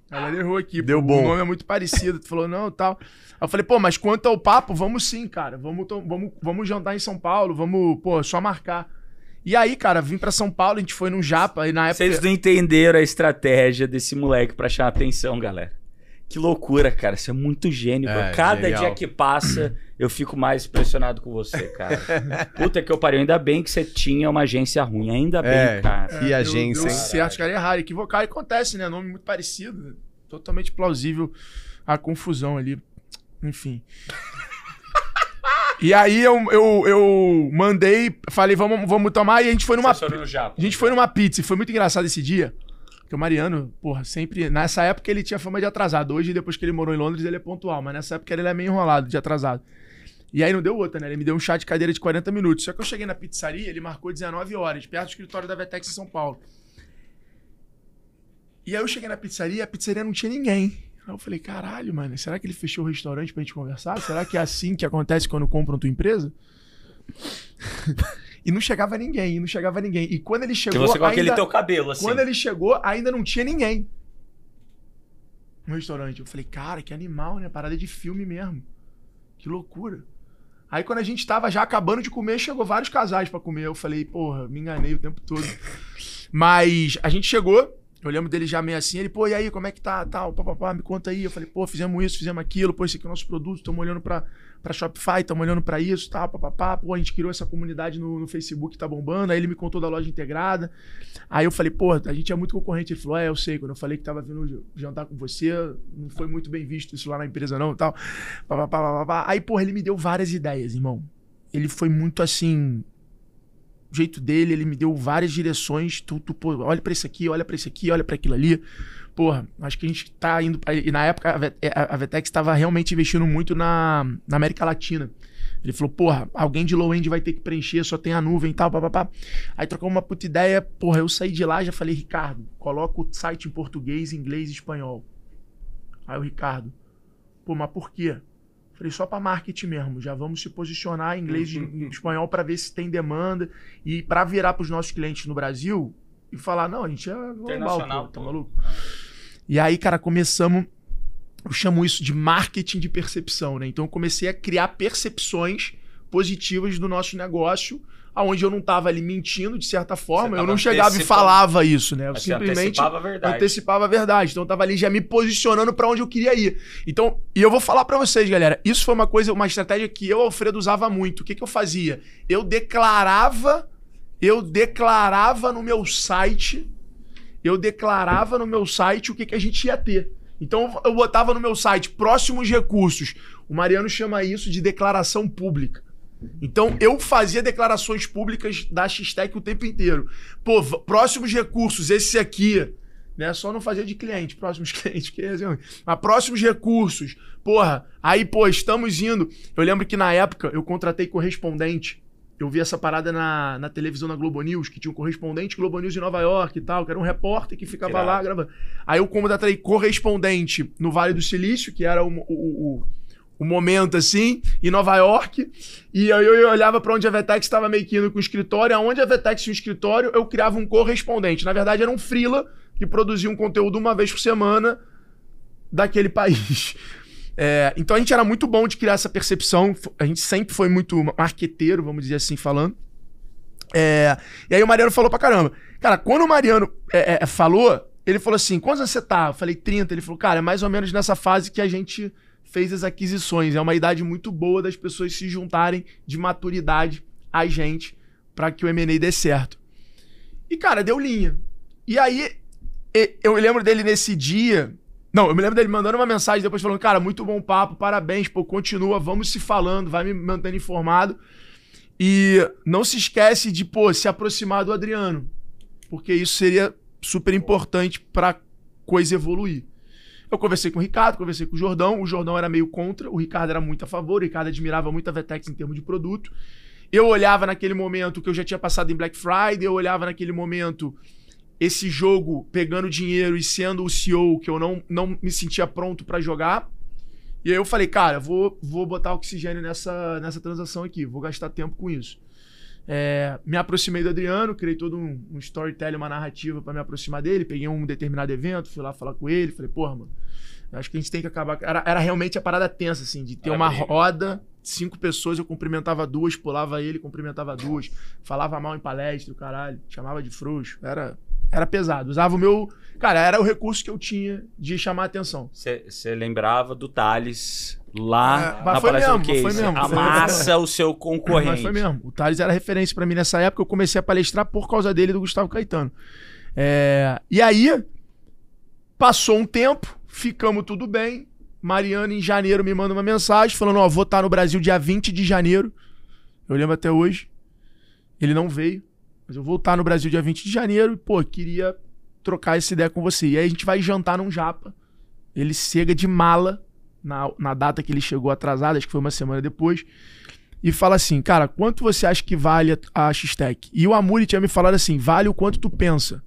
A galera errou aqui. Deu bom. O nome é muito parecido. Tu falou, não, tal. Aí eu falei, pô, mas quanto ao papo, vamos sim, cara. Vamos, vamos, vamos jantar em São Paulo, vamos, pô, só marcar. E aí, cara, vim para São Paulo, a gente foi num japa e na época... Vocês não entenderam a estratégia desse moleque para chamar atenção, galera. Que loucura, cara. Você é muito gênio. É, Cada genial. dia que passa, eu fico mais impressionado com você, cara. Puta que eu pariu. Ainda bem que você tinha uma agência ruim. Ainda bem, é, cara. E é, agência, hein? certo, cara. Errar, equivocar acontece, né? Nome muito parecido. Totalmente plausível a confusão ali. Enfim. E aí eu, eu, eu mandei, falei, vamos, vamos tomar. E a gente foi numa. Jato, a gente tá foi numa pizza. E foi muito engraçado esse dia. Porque o Mariano, porra, sempre. Nessa época ele tinha fama de atrasado. Hoje, depois que ele morou em Londres, ele é pontual. Mas nessa época ele é meio enrolado de atrasado. E aí não deu outra, né? Ele me deu um chá de cadeira de 40 minutos. Só que eu cheguei na pizzaria, ele marcou 19 horas, perto do escritório da Vetex em São Paulo. E aí eu cheguei na pizzaria, a pizzaria não tinha ninguém. Eu falei, caralho, mano, será que ele fechou o restaurante pra gente conversar? Será que é assim que acontece quando compram tua empresa? e não chegava ninguém, não chegava ninguém. E quando ele chegou. você com ainda, aquele teu cabelo, assim. Quando ele chegou, ainda não tinha ninguém no restaurante. Eu falei, cara, que animal, né? Parada de filme mesmo. Que loucura. Aí quando a gente tava já acabando de comer, chegou vários casais para comer. Eu falei, porra, me enganei o tempo todo. Mas a gente chegou, eu lembro dele já meio assim, ele, pô, e aí, como é que tá, tal, papapá, me conta aí. Eu falei, pô, fizemos isso, fizemos aquilo, pô, esse aqui é o nosso produto, estamos olhando pra, pra Shopify, estamos olhando pra isso, tal, papapá, pô, a gente criou essa comunidade no, no Facebook, tá bombando. Aí ele me contou da loja integrada. Aí eu falei, pô, a gente é muito concorrente. Ele falou, é, eu sei, quando eu falei que tava vindo jantar com você, não foi muito bem visto isso lá na empresa não, tal, papapá, papapá. Aí, pô, ele me deu várias ideias, irmão. Ele foi muito assim, jeito dele, ele me deu várias direções. Tu, tu pô, olha para isso aqui, olha para isso aqui, olha para aquilo ali. Porra, acho que a gente tá indo. Pra... E na época a é, Vetex estava realmente investindo muito na, na América Latina. Ele falou, porra, alguém de low-end vai ter que preencher, só tem a nuvem e tal, papapá. Aí trocou uma puta ideia, porra, eu saí de lá já falei, Ricardo, coloca o site em português, inglês e espanhol. Aí o Ricardo, pô, mas por quê? Falei, só para marketing mesmo. Já vamos se posicionar em inglês e uhum. espanhol para ver se tem demanda. E para virar para os nossos clientes no Brasil e falar, não, a gente é global, pô, tá maluco? E aí, cara, começamos. Eu chamo isso de marketing de percepção, né? Então eu comecei a criar percepções positivas do nosso negócio aonde eu não estava ali mentindo, de certa forma. Eu não chegava e falava isso, né? Eu simplesmente antecipava a verdade. Antecipava a verdade. Então eu estava ali já me posicionando para onde eu queria ir. Então, e eu vou falar para vocês, galera, isso foi uma coisa, uma estratégia que eu, Alfredo, usava muito. O que, que eu fazia? Eu declarava, eu declarava no meu site, eu declarava no meu site o que, que a gente ia ter. Então eu botava no meu site próximos recursos. O Mariano chama isso de declaração pública. Então, eu fazia declarações públicas da X-Tech o tempo inteiro. Pô, próximos recursos, esse aqui, né? Só não fazer de cliente, próximos clientes, que é assim, mas próximos recursos. Porra, aí, pô, estamos indo. Eu lembro que na época eu contratei correspondente. Eu vi essa parada na, na televisão na Globo News, que tinha um correspondente Globo News de Nova York e tal, que era um repórter que ficava lá gravando. Aí eu contratei correspondente no Vale do Silício, que era o, o, o o momento assim, em Nova York. E aí eu, eu olhava para onde a Vetex estava meio que indo com o escritório. Aonde a Vetex tinha o escritório, eu criava um correspondente. Na verdade, era um frila que produzia um conteúdo uma vez por semana daquele país. É, então a gente era muito bom de criar essa percepção. A gente sempre foi muito marqueteiro, vamos dizer assim, falando. É, e aí o Mariano falou pra caramba. Cara, quando o Mariano é, é, é falou, ele falou assim: quantos anos você tá? Eu falei, 30. Ele falou, cara, é mais ou menos nessa fase que a gente fez as aquisições. É uma idade muito boa das pessoas se juntarem de maturidade a gente para que o MNE dê certo. E, cara, deu linha. E aí, eu lembro dele nesse dia... Não, eu me lembro dele mandando uma mensagem depois falando, cara, muito bom papo, parabéns, pô, continua, vamos se falando, vai me mantendo informado. E não se esquece de, pô, se aproximar do Adriano, porque isso seria super importante para coisa evoluir. Eu conversei com o Ricardo, conversei com o Jordão. O Jordão era meio contra, o Ricardo era muito a favor, o Ricardo admirava muito a Vetex em termos de produto. Eu olhava naquele momento que eu já tinha passado em Black Friday, eu olhava naquele momento esse jogo pegando dinheiro e sendo o CEO que eu não, não me sentia pronto para jogar. E aí eu falei, cara, vou, vou botar oxigênio nessa, nessa transação aqui, vou gastar tempo com isso. É, me aproximei do Adriano, criei todo um, um storytelling, uma narrativa para me aproximar dele. Peguei um determinado evento, fui lá falar com ele. Falei, porra, mano, acho que a gente tem que acabar. Era, era realmente a parada tensa, assim, de ter uma bem. roda, cinco pessoas, eu cumprimentava duas, pulava ele, cumprimentava duas, falava mal em palestra, o caralho, chamava de frouxo. Era era pesado. Usava o meu. Cara, era o recurso que eu tinha de chamar a atenção. Você lembrava do Thales lá é, mas na foi palestra mesmo, foi mesmo, Amassa foi o seu concorrente. Mas foi mesmo. O Thales era referência para mim nessa época. Eu comecei a palestrar por causa dele e do Gustavo Caetano. É... E aí, passou um tempo, ficamos tudo bem. Mariana, em janeiro, me manda uma mensagem falando: Ó, oh, vou estar tá no Brasil dia 20 de janeiro. Eu lembro até hoje. Ele não veio. Mas eu vou estar no Brasil dia 20 de janeiro e, pô, queria trocar essa ideia com você. E aí a gente vai jantar num japa. Ele chega de mala na, na data que ele chegou atrasado, acho que foi uma semana depois. E fala assim, cara, quanto você acha que vale a, a X-Tech? E o Amuri tinha me falado assim, vale o quanto tu pensa.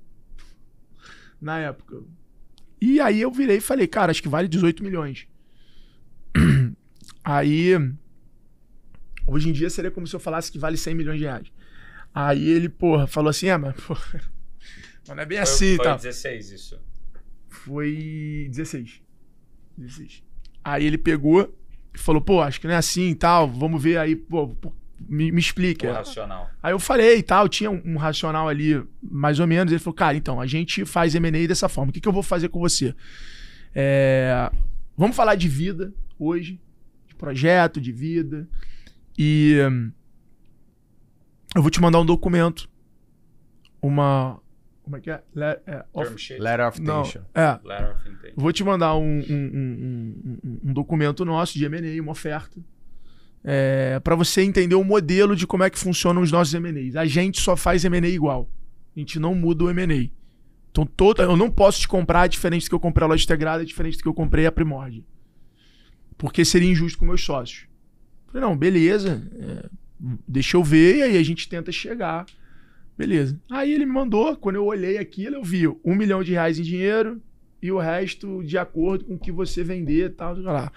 Na época. E aí eu virei e falei, cara, acho que vale 18 milhões. aí Hoje em dia seria como se eu falasse que vale 100 milhões de reais. Aí ele, porra, falou assim: ah, mas, porra, mas não é bem foi, assim, foi tá? Foi 16 isso. Foi 16. 16. Aí ele pegou e falou: pô, acho que não é assim e tal, vamos ver aí, pô, me, me explica. Um racional. Aí eu falei e tal, tinha um, um, racional ali, mais ou menos. Ele falou: cara, então, a gente faz MA dessa forma, o que, que eu vou fazer com você? É, vamos falar de vida hoje, de projeto, de vida. E hum, eu vou te mandar um documento. Uma. Como é que é? Le, é letter of Intention. Não, é. Letter of Intention. Vou te mandar um, um, um, um documento nosso de MA, uma oferta. É, para você entender o modelo de como é que funcionam os nossos MNEs. A gente só faz MNE igual. A gente não muda o MNE. Então, todo, eu não posso te comprar diferente do que eu comprei a loja integrada, diferente do que eu comprei a Primórdia. Porque seria injusto com meus sócios. Falei, não, beleza. É, deixa eu ver, e aí a gente tenta chegar. Beleza. Aí ele me mandou, quando eu olhei aquilo, eu vi um milhão de reais em dinheiro e o resto de acordo com o que você vender e tal, tal, tal.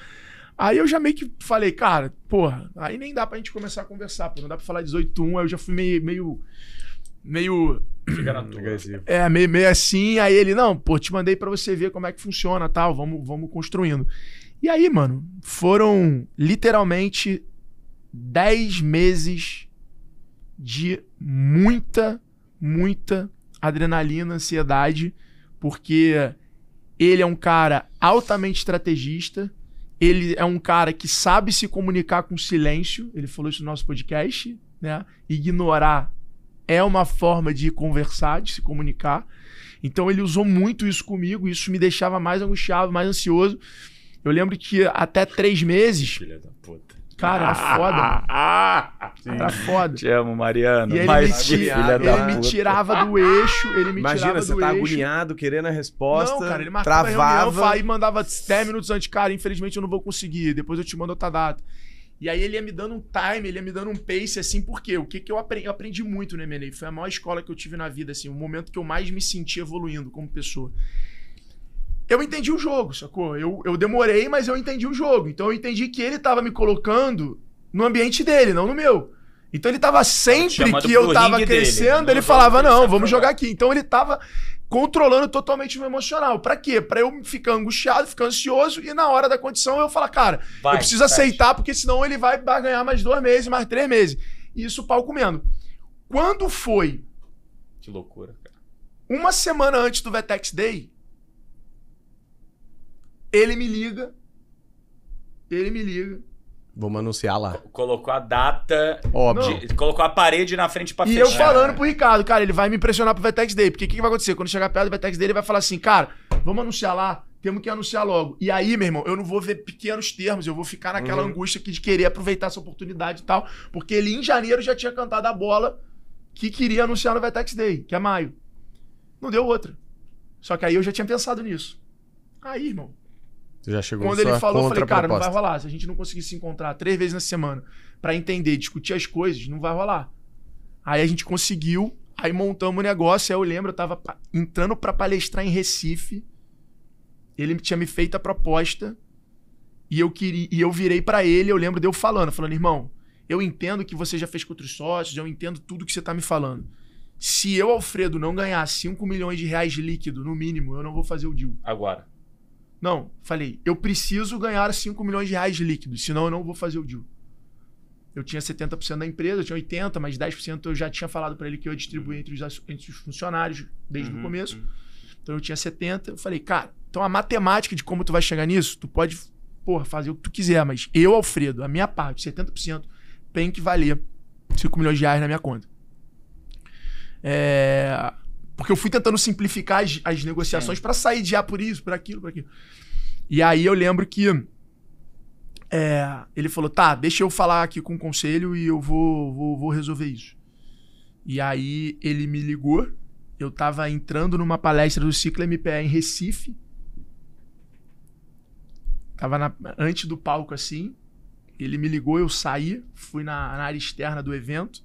Aí eu já meio que falei, cara, porra, aí nem dá pra gente começar a conversar, pô, não dá pra falar 18-1, aí eu já fui meio. meio. meio. é, meio, meio assim, aí ele, não, pô, te mandei para você ver como é que funciona tal, vamos, vamos construindo. E aí, mano, foram literalmente 10 meses de muita, muita adrenalina, ansiedade, porque ele é um cara altamente estrategista, ele é um cara que sabe se comunicar com silêncio, ele falou isso no nosso podcast, né? Ignorar é uma forma de conversar, de se comunicar. Então ele usou muito isso comigo, e isso me deixava mais angustiado, mais ansioso. Eu lembro que até três meses. Filha da puta. Cara, era foda. Sim. Era foda. Te amo, Mariano. E ele mas me, filha ele me tirava do eixo, ele me Imagina, tirava do tá eixo. Imagina, você tá agoniado, querendo a resposta. Não, cara, ele marcava travava. reunião, aí mandava 10 minutos antes, cara, infelizmente eu não vou conseguir, depois eu te mando outra data. E aí ele ia me dando um time, ele ia me dando um pace, assim, porque o que, que eu aprendi? Eu aprendi muito no M&A, foi a maior escola que eu tive na vida, assim, o momento que eu mais me senti evoluindo como pessoa eu entendi o jogo, sacou? Eu, eu demorei, mas eu entendi o jogo. Então eu entendi que ele tava me colocando no ambiente dele, não no meu. Então ele tava sempre que eu tava crescendo, dele, ele falava: não, vamos jogar aqui. Então ele tava controlando totalmente o meu emocional. Para quê? Para eu ficar angustiado, ficar ansioso e na hora da condição eu falar, cara, vai, eu preciso fecha. aceitar porque senão ele vai ganhar mais dois meses, mais três meses. E isso o pau comendo. Quando foi? Que loucura, cara. Uma semana antes do Vetex Day, ele me liga. Ele me liga. Vamos anunciar lá. Colocou a data. Óbvio. De, colocou a parede na frente pra e fechar. E eu falando pro Ricardo, cara, ele vai me impressionar pro Vetex Day. Porque o que, que, vai acontecer? Quando chegar perto do Vetex Day, ele vai falar assim, cara, vamos anunciar lá. Temos que anunciar logo. E aí, meu irmão, eu não vou ver pequenos termos, eu vou ficar naquela uhum. angústia de querer aproveitar essa oportunidade e tal. Porque ele, em janeiro, já tinha cantado a bola que queria anunciar no Vetex Day, que é maio. Não deu outra. Só que aí eu já tinha pensado nisso. Aí, irmão, Tu já chegou Quando ele falou, eu falei, cara, não vai rolar. Se a gente não conseguir se encontrar três vezes na semana para entender, discutir as coisas, não vai rolar. Aí a gente conseguiu, aí montamos o negócio. Aí eu lembro, eu tava entrando para palestrar em Recife. Ele tinha me feito a proposta e eu queria, e eu virei para ele, eu lembro de eu falando, falando, irmão, eu entendo que você já fez com outros sócios, eu entendo tudo que você tá me falando. Se eu, Alfredo, não ganhar 5 milhões de reais líquido, no mínimo, eu não vou fazer o deal. Agora. Não, falei, eu preciso ganhar 5 milhões de reais de líquidos, senão eu não vou fazer o deal. Eu tinha 70% da empresa, eu tinha 80%, mas 10% eu já tinha falado para ele que eu ia distribuir entre os, entre os funcionários desde uhum, o começo. Uhum. Então eu tinha 70%. Eu falei, cara, então a matemática de como tu vai chegar nisso, tu pode, porra, fazer o que tu quiser, mas eu, Alfredo, a minha parte, 70%, tem que valer 5 milhões de reais na minha conta. É... Porque eu fui tentando simplificar as, as negociações para sair de ah, por isso, por aquilo, por aquilo. E aí eu lembro que é, ele falou: tá, deixa eu falar aqui com o conselho e eu vou, vou, vou resolver isso. E aí ele me ligou. Eu estava entrando numa palestra do Ciclo MPE em Recife. Tava na, antes do palco assim. Ele me ligou, eu saí, fui na, na área externa do evento.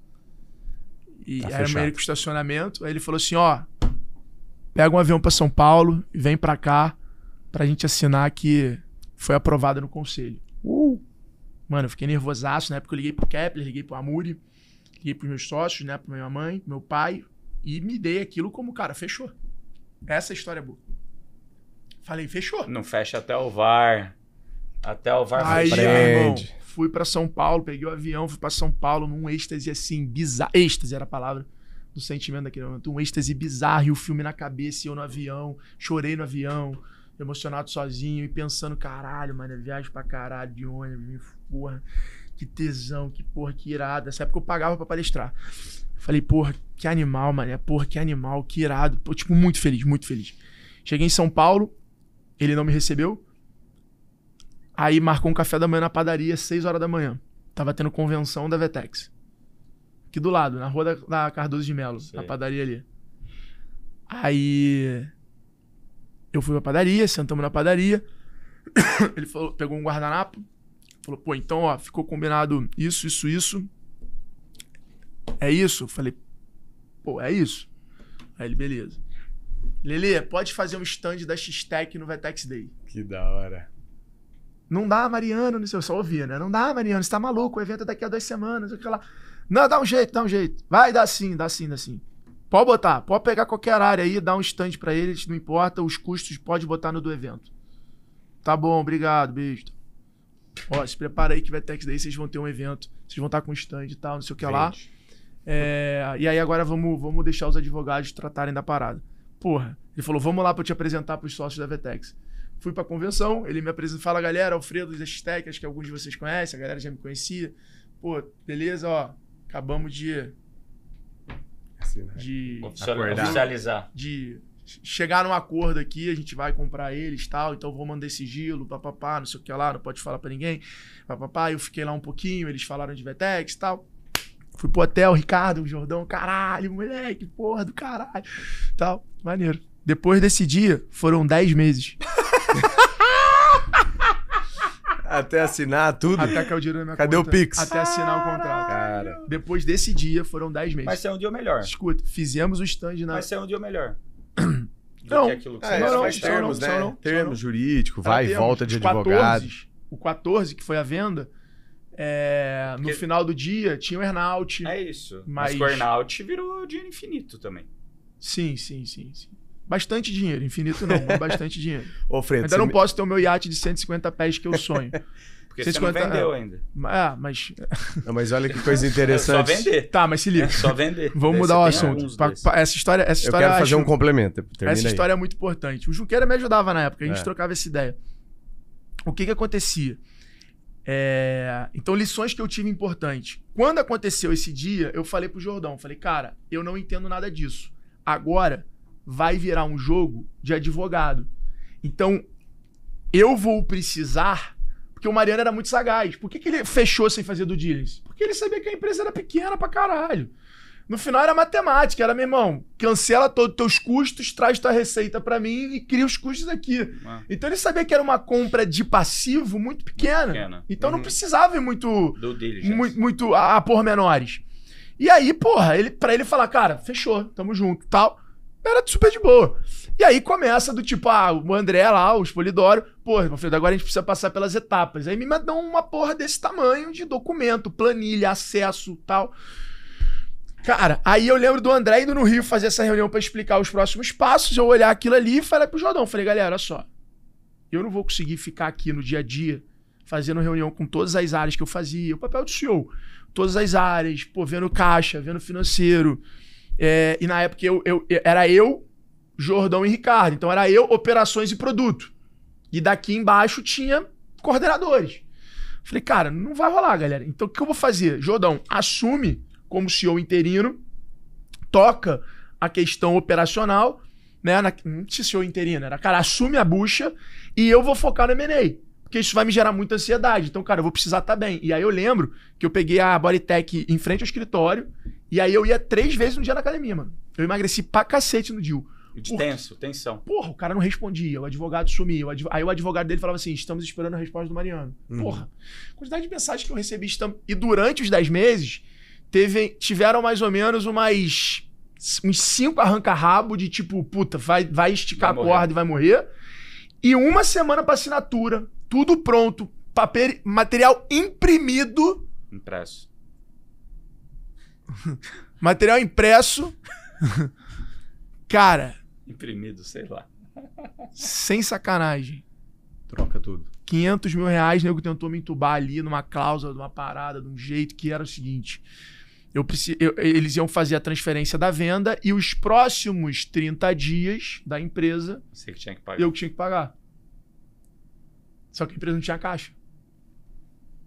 E tá era meio que estacionamento. Aí ele falou assim: ó, pega um avião para São Paulo e vem para cá pra gente assinar que foi aprovada no conselho. Uh. Mano, eu fiquei nervosaço. Na né, época eu liguei pro Kepler, liguei pro Amuri, liguei pros meus sócios, né? Pra minha mãe, meu pai. E me dei aquilo como, cara, fechou. Essa é história é boa. Falei, fechou. Não fecha até o VAR. Até o VAR Aí, prende. Irmão, fui para São Paulo, peguei o avião, fui para São Paulo num êxtase assim, bizarro. êxtase era a palavra do sentimento daquele momento. Um êxtase bizarro e o filme na cabeça e eu no avião. Chorei no avião, emocionado sozinho e pensando: caralho, mano, viagem pra caralho de ônibus, porra, que tesão, que porra, que irada. Essa época eu pagava pra palestrar. Falei, porra, que animal, mané. porra, que animal, que irado. Pô, tipo, muito feliz, muito feliz. Cheguei em São Paulo, ele não me recebeu. Aí marcou um café da manhã na padaria, 6 horas da manhã. Tava tendo convenção da Vetex. Aqui do lado, na rua da, da Cardoso de Melo, na padaria ali. Aí eu fui pra padaria, sentamos na padaria. Ele falou, pegou um guardanapo, falou, pô, então, ó, ficou combinado isso, isso, isso. É isso? Eu falei, pô, é isso. Aí ele, beleza. Lele, pode fazer um stand da X-Tech no Vetex Day. Que da hora. Não dá, Mariano, não sei, eu só ouvia, né? Não dá, Mariano, você tá maluco, o evento é daqui a duas semanas, sei lá. Não, dá um jeito, dá um jeito. Vai, dá sim, dá sim, dá sim. Pode botar, pode pegar qualquer área aí, dar um stand para eles, não importa, os custos pode botar no do evento. Tá bom, obrigado, beijo. Ó, se prepara aí que vai ter que daí vocês vão ter um evento, vocês vão estar tá com um stand e tal, não sei o que lá. É, e aí agora vamos, vamos deixar os advogados tratarem da parada. Porra, ele falou, vamos lá para te apresentar para os sócios da Vetex. Fui para a convenção, ele me apresenta, fala, galera, Alfredo das Tech, acho que alguns de vocês conhecem, a galera já me conhecia. Pô, beleza, ó, acabamos de. Assim, né? De Oficializar. Oficializar. De chegar num acordo aqui, a gente vai comprar eles tal, então vou mandar esse sigilo, papapá, não sei o que lá, não pode falar para ninguém, papapá. Eu fiquei lá um pouquinho, eles falaram de Vetex tal. Fui pro hotel, Ricardo, o Jordão, caralho, moleque, porra do caralho, tal, maneiro. Depois desse dia, foram 10 meses. Até assinar tudo? Até caiu dinheiro na minha Cadê conta. Cadê o Pix? Até assinar o contrato. Cara. Depois desse dia, foram 10 meses. Mas ser é um dia é melhor. Escuta, fizemos o stand na... Mas ser é um dia melhor. não. É, não, não, termos, não, né? Não, termos jurídico, vai e volta de advogado. O 14, que foi a venda, é, no Porque... final do dia tinha o earnout. É isso. Mas, mas o earnout virou dinheiro infinito também. Sim, sim, sim, sim. Bastante dinheiro, infinito não, mas bastante dinheiro. Ô, Fredo, ainda não me... posso ter o meu iate de 150 pés que eu sonho. Porque 150... você não vendeu ah, ainda. Ah, mas. Não, mas olha que coisa interessante. É só vender. Tá, mas se liga. É só vender. Vamos mudar o assunto. Pra, pra, essa história, essa eu história. Eu quero é fazer acho, um complemento. Termina essa aí. história é muito importante. O Junqueira me ajudava na época, a gente é. trocava essa ideia. O que que acontecia? É... Então, lições que eu tive importantes. Quando aconteceu esse dia, eu falei pro Jordão, falei, cara, eu não entendo nada disso. Agora vai virar um jogo de advogado. Então, eu vou precisar. Porque o Mariano era muito sagaz. Por que, que ele fechou sem fazer do diligence? Porque ele sabia que a empresa era pequena pra caralho. No final era matemática, era, meu irmão, cancela todos os teus custos, traz tua receita para mim e cria os custos aqui. Ah. Então ele sabia que era uma compra de passivo muito pequena. Muito pequena. Então uhum. não precisava ir muito, Do muito, muito a, a pormenores. E aí, porra, ele, pra ele falar, cara, fechou, tamo junto, tal. Era super de boa. E aí começa do tipo, ah, o André lá, os Polidoro, porra, Manfredo, agora a gente precisa passar pelas etapas. Aí me mandam uma porra desse tamanho de documento, planilha, acesso tal. Cara, aí eu lembro do André indo no Rio fazer essa reunião para explicar os próximos passos, eu olhar aquilo ali e falar pro Jordão, falei, galera, olha só, eu não vou conseguir ficar aqui no dia a dia fazendo reunião com todas as áreas que eu fazia, o papel do CEO, todas as áreas, pô, vendo caixa, vendo financeiro, é, e na época eu, eu, era eu, Jordão e Ricardo. Então era eu, operações e produto. E daqui embaixo tinha coordenadores. Falei, cara, não vai rolar, galera. Então o que eu vou fazer? Jordão, assume como CEO interino, toca a questão operacional, né? Na, não tinha CEO interino, era, cara, assume a bucha e eu vou focar no MNE. Porque isso vai me gerar muita ansiedade. Então, cara, eu vou precisar estar tá bem. E aí eu lembro que eu peguei a Bodytech em frente ao escritório e aí eu ia três vezes no dia na academia, mano. Eu emagreci pra cacete no dia De Porque, tenso, tensão. Porra, o cara não respondia, o advogado sumia. O adv... Aí o advogado dele falava assim: estamos esperando a resposta do Mariano. Uhum. Porra, quantidade de mensagens que eu recebi. E durante os 10 meses, teve... tiveram mais ou menos umas. uns cinco arranca-rabo de tipo, puta, vai, vai esticar vai a corda e vai morrer. E uma semana pra assinatura, tudo pronto, papel, material imprimido. Impresso Material impresso. Cara. Imprimido, sei lá. Sem sacanagem. Troca tudo. 500 mil reais, nego tentou me entubar ali numa cláusula, numa parada, de um jeito que era o seguinte. Eu, eu, eles iam fazer a transferência da venda e os próximos 30 dias da empresa. Você que tinha que pagar. Eu que tinha que pagar. Só que a empresa não tinha caixa.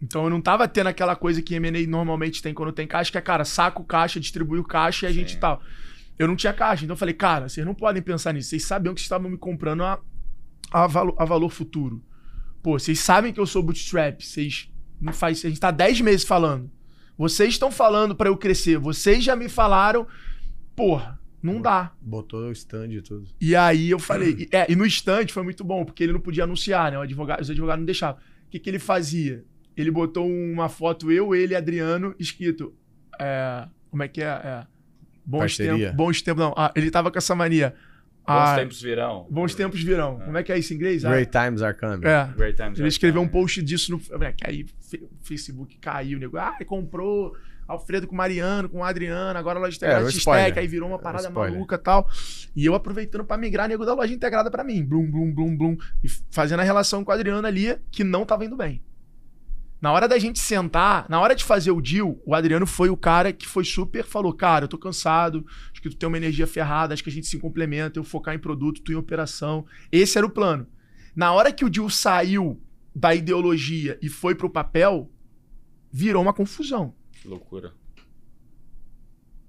Então eu não tava tendo aquela coisa que M&A normalmente tem quando tem caixa, que é, cara, saco caixa, distribui o caixa e a Sim. gente tal. Eu não tinha caixa, então eu falei, cara, vocês não podem pensar nisso. Vocês sabiam que vocês estavam me comprando a, a, valo, a valor futuro. Pô, vocês sabem que eu sou bootstrap, vocês não faz, a gente tá 10 meses falando. Vocês estão falando para eu crescer, vocês já me falaram, porra, não dá. Botou o stand e tudo. E aí eu falei, é, e no stand foi muito bom, porque ele não podia anunciar, né? Advogado, os advogados não deixavam. O que, que ele fazia? ele botou uma foto, eu, ele e Adriano, escrito. É, como é que é? é bons tempos. Bons tempos. Não, ah, ele tava com essa mania. Bons ah, tempos virão. Bons tempos virão. É. Como é que é isso em inglês? Ah, Great ah, times are coming. É. Great times ele escreveu um post disso no. Ah, aí o Facebook caiu, o nego. Ah, comprou Alfredo com Mariano, com Adriano, agora a loja integrada é, x aí virou uma é parada maluca e tal. E eu aproveitando para migrar, nego da loja integrada para mim. Blum, blum, blum, blum. E fazendo a relação com o Adriano ali, que não tava indo bem. Na hora da gente sentar, na hora de fazer o deal, o Adriano foi o cara que foi super, falou: Cara, eu tô cansado, acho que tu tem uma energia ferrada, acho que a gente se complementa, eu focar em produto, tu em operação. Esse era o plano. Na hora que o deal saiu da ideologia e foi pro papel, virou uma confusão. Loucura.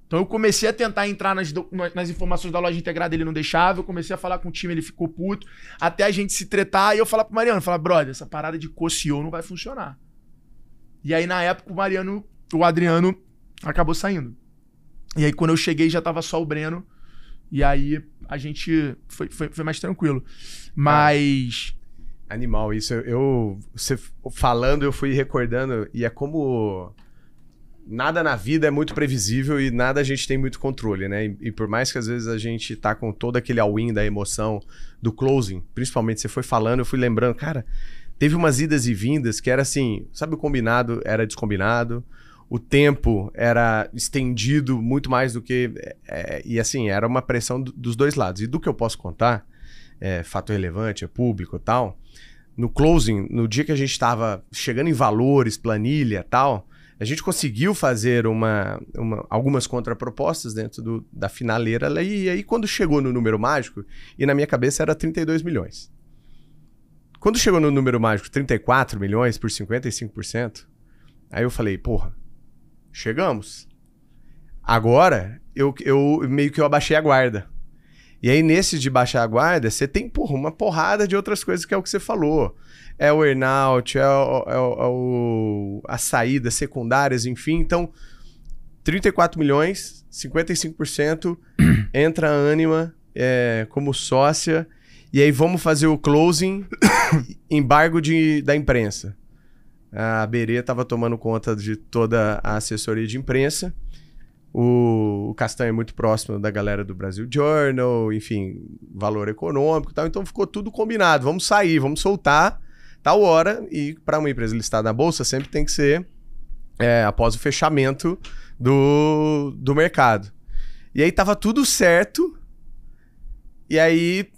Então eu comecei a tentar entrar nas, nas, informações da loja integrada, ele não deixava. Eu comecei a falar com o time, ele ficou puto. Até a gente se tretar e eu falar pro Mariano, falar, brother, essa parada de co não vai funcionar. E aí, na época, o Mariano, o Adriano acabou saindo. E aí, quando eu cheguei, já tava só o Breno. E aí, a gente foi, foi, foi mais tranquilo. Mas. Ah, animal, isso. Eu. Você falando, eu fui recordando. E é como nada na vida é muito previsível e nada a gente tem muito controle, né? E, e por mais que às vezes a gente tá com todo aquele all-in da emoção do closing, principalmente você foi falando, eu fui lembrando, cara, teve umas idas e vindas que era assim, sabe o combinado era descombinado, o tempo era estendido muito mais do que. É, é, e assim, era uma pressão do, dos dois lados. E do que eu posso contar, é, fato relevante, é público e tal. No closing, no dia que a gente estava chegando em valores, planilha tal, a gente conseguiu fazer uma, uma algumas contrapropostas dentro do, da finaleira. E aí, quando chegou no número mágico, e na minha cabeça era 32 milhões. Quando chegou no número mágico 34 milhões por 55%, aí eu falei, porra, chegamos. Agora, eu, eu meio que eu abaixei a guarda. E aí, nesse de baixar a guarda, você tem, porra, uma porrada de outras coisas que é o que você falou. É o earnout, é, o, é, o, é o, a saída, secundárias, enfim. Então, 34 milhões, 55%, entra a Anima é, como sócia e aí vamos fazer o closing, embargo de, da imprensa. A Berê estava tomando conta de toda a assessoria de imprensa. O, o Castanho é muito próximo da galera do Brasil Journal, enfim, valor econômico e tal. Então ficou tudo combinado. Vamos sair, vamos soltar tal tá hora. E para uma empresa listada na bolsa, sempre tem que ser é, após o fechamento do, do mercado. E aí tava tudo certo. E aí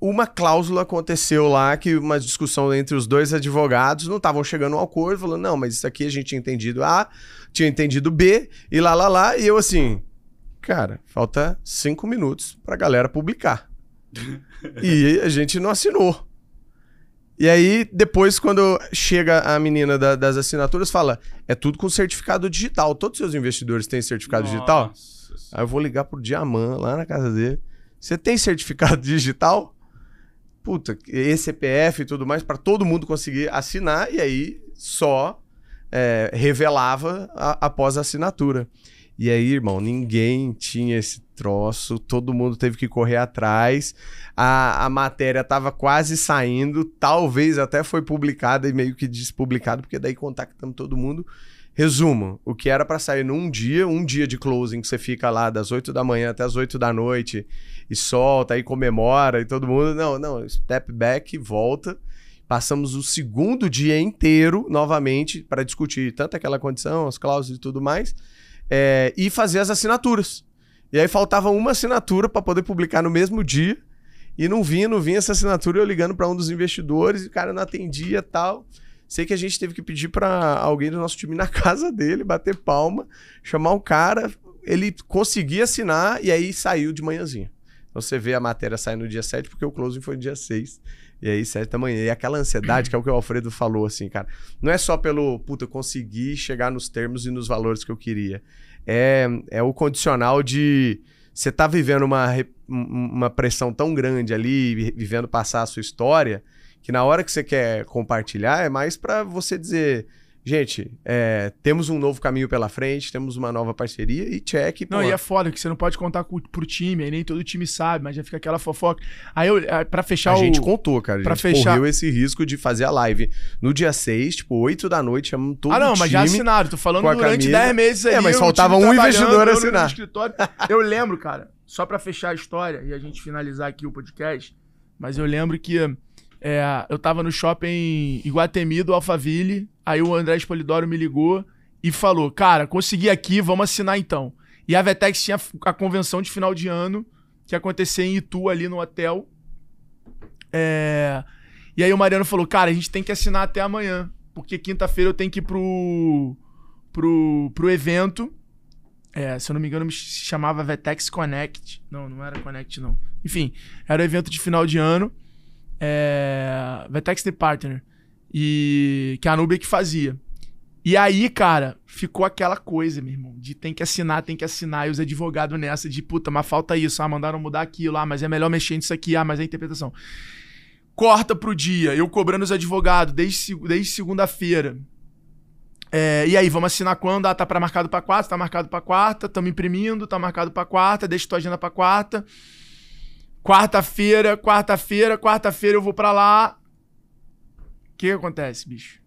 uma cláusula aconteceu lá que uma discussão entre os dois advogados não estavam chegando ao acordo, falando, não, mas isso aqui a gente tinha entendido A, tinha entendido B, e lá, lá, lá, e eu assim, cara, falta cinco minutos pra galera publicar. e a gente não assinou. E aí, depois, quando chega a menina da, das assinaturas, fala: é tudo com certificado digital. Todos os seus investidores têm certificado Nossa. digital? Aí eu vou ligar pro Diamant lá na casa dele. Você tem certificado digital? puta, ECPF e tudo mais, para todo mundo conseguir assinar, e aí só é, revelava a, após a assinatura. E aí, irmão, ninguém tinha esse troço, todo mundo teve que correr atrás. A, a matéria estava quase saindo, talvez até foi publicada e meio que despublicado, porque daí contactamos todo mundo. Resumo: o que era para sair num dia, um dia de closing que você fica lá das 8 da manhã até as 8 da noite e solta, aí comemora e todo mundo. Não, não, step back, volta. Passamos o segundo dia inteiro novamente para discutir tanto aquela condição, as cláusulas e tudo mais, é, e fazer as assinaturas. E aí faltava uma assinatura para poder publicar no mesmo dia. E não vinha, não vinha essa assinatura, eu ligando para um dos investidores, e o cara não atendia tal. Sei que a gente teve que pedir para alguém do nosso time na casa dele, bater palma, chamar o cara, ele conseguia assinar e aí saiu de manhãzinha. Você vê a matéria sair no dia 7, porque o closing foi no dia 6. E aí, 7 da manhã. E aquela ansiedade, que é o que o Alfredo falou, assim, cara. Não é só pelo, puta, eu consegui chegar nos termos e nos valores que eu queria. É, é o condicional de você tá vivendo uma, uma pressão tão grande ali, vivendo passar a sua história, que na hora que você quer compartilhar é mais para você dizer, gente, é, temos um novo caminho pela frente, temos uma nova parceria e check. Não, e é foda que você não pode contar com, pro time, aí nem todo time sabe, mas já fica aquela fofoca. Aí eu, é, pra fechar a o. A gente contou, cara. A pra fechar... correu esse risco de fazer a live no dia 6, tipo, 8 da noite, chamamos todo o time. Ah, não, mas já assinaram, tô falando durante 10 meses é, aí. É, mas faltava um investidor assinar. eu lembro, cara, só pra fechar a história e a gente finalizar aqui o podcast, mas eu lembro que é, eu tava no shopping Iguatemi do Alphaville Aí o André Polidoro me ligou e falou: Cara, consegui aqui, vamos assinar então. E a Vetex tinha a convenção de final de ano que ia acontecer em Itu, ali no hotel. É... E aí o Mariano falou: Cara, a gente tem que assinar até amanhã, porque quinta-feira eu tenho que ir pro, pro, pro evento. É, se eu não me engano, me chamava Vetex Connect. Não, não era Connect, não. Enfim, era o evento de final de ano. É... Vetex The Partner. E que a Nubia é que fazia. E aí, cara, ficou aquela coisa, meu irmão, de tem que assinar, tem que assinar, e os advogados nessa de puta, mas falta isso, ah, mandaram mudar aquilo, ah, mas é melhor mexer nisso aqui, ah, mas é interpretação. Corta pro dia, eu cobrando os advogados desde, desde segunda-feira. É, e aí, vamos assinar quando? Ah, tá pra marcado pra quarta, tá marcado pra quarta, tamo imprimindo, tá marcado pra quarta, deixa tua agenda pra quarta. Quarta-feira, quarta-feira, quarta-feira eu vou para lá, que, que acontece, bicho?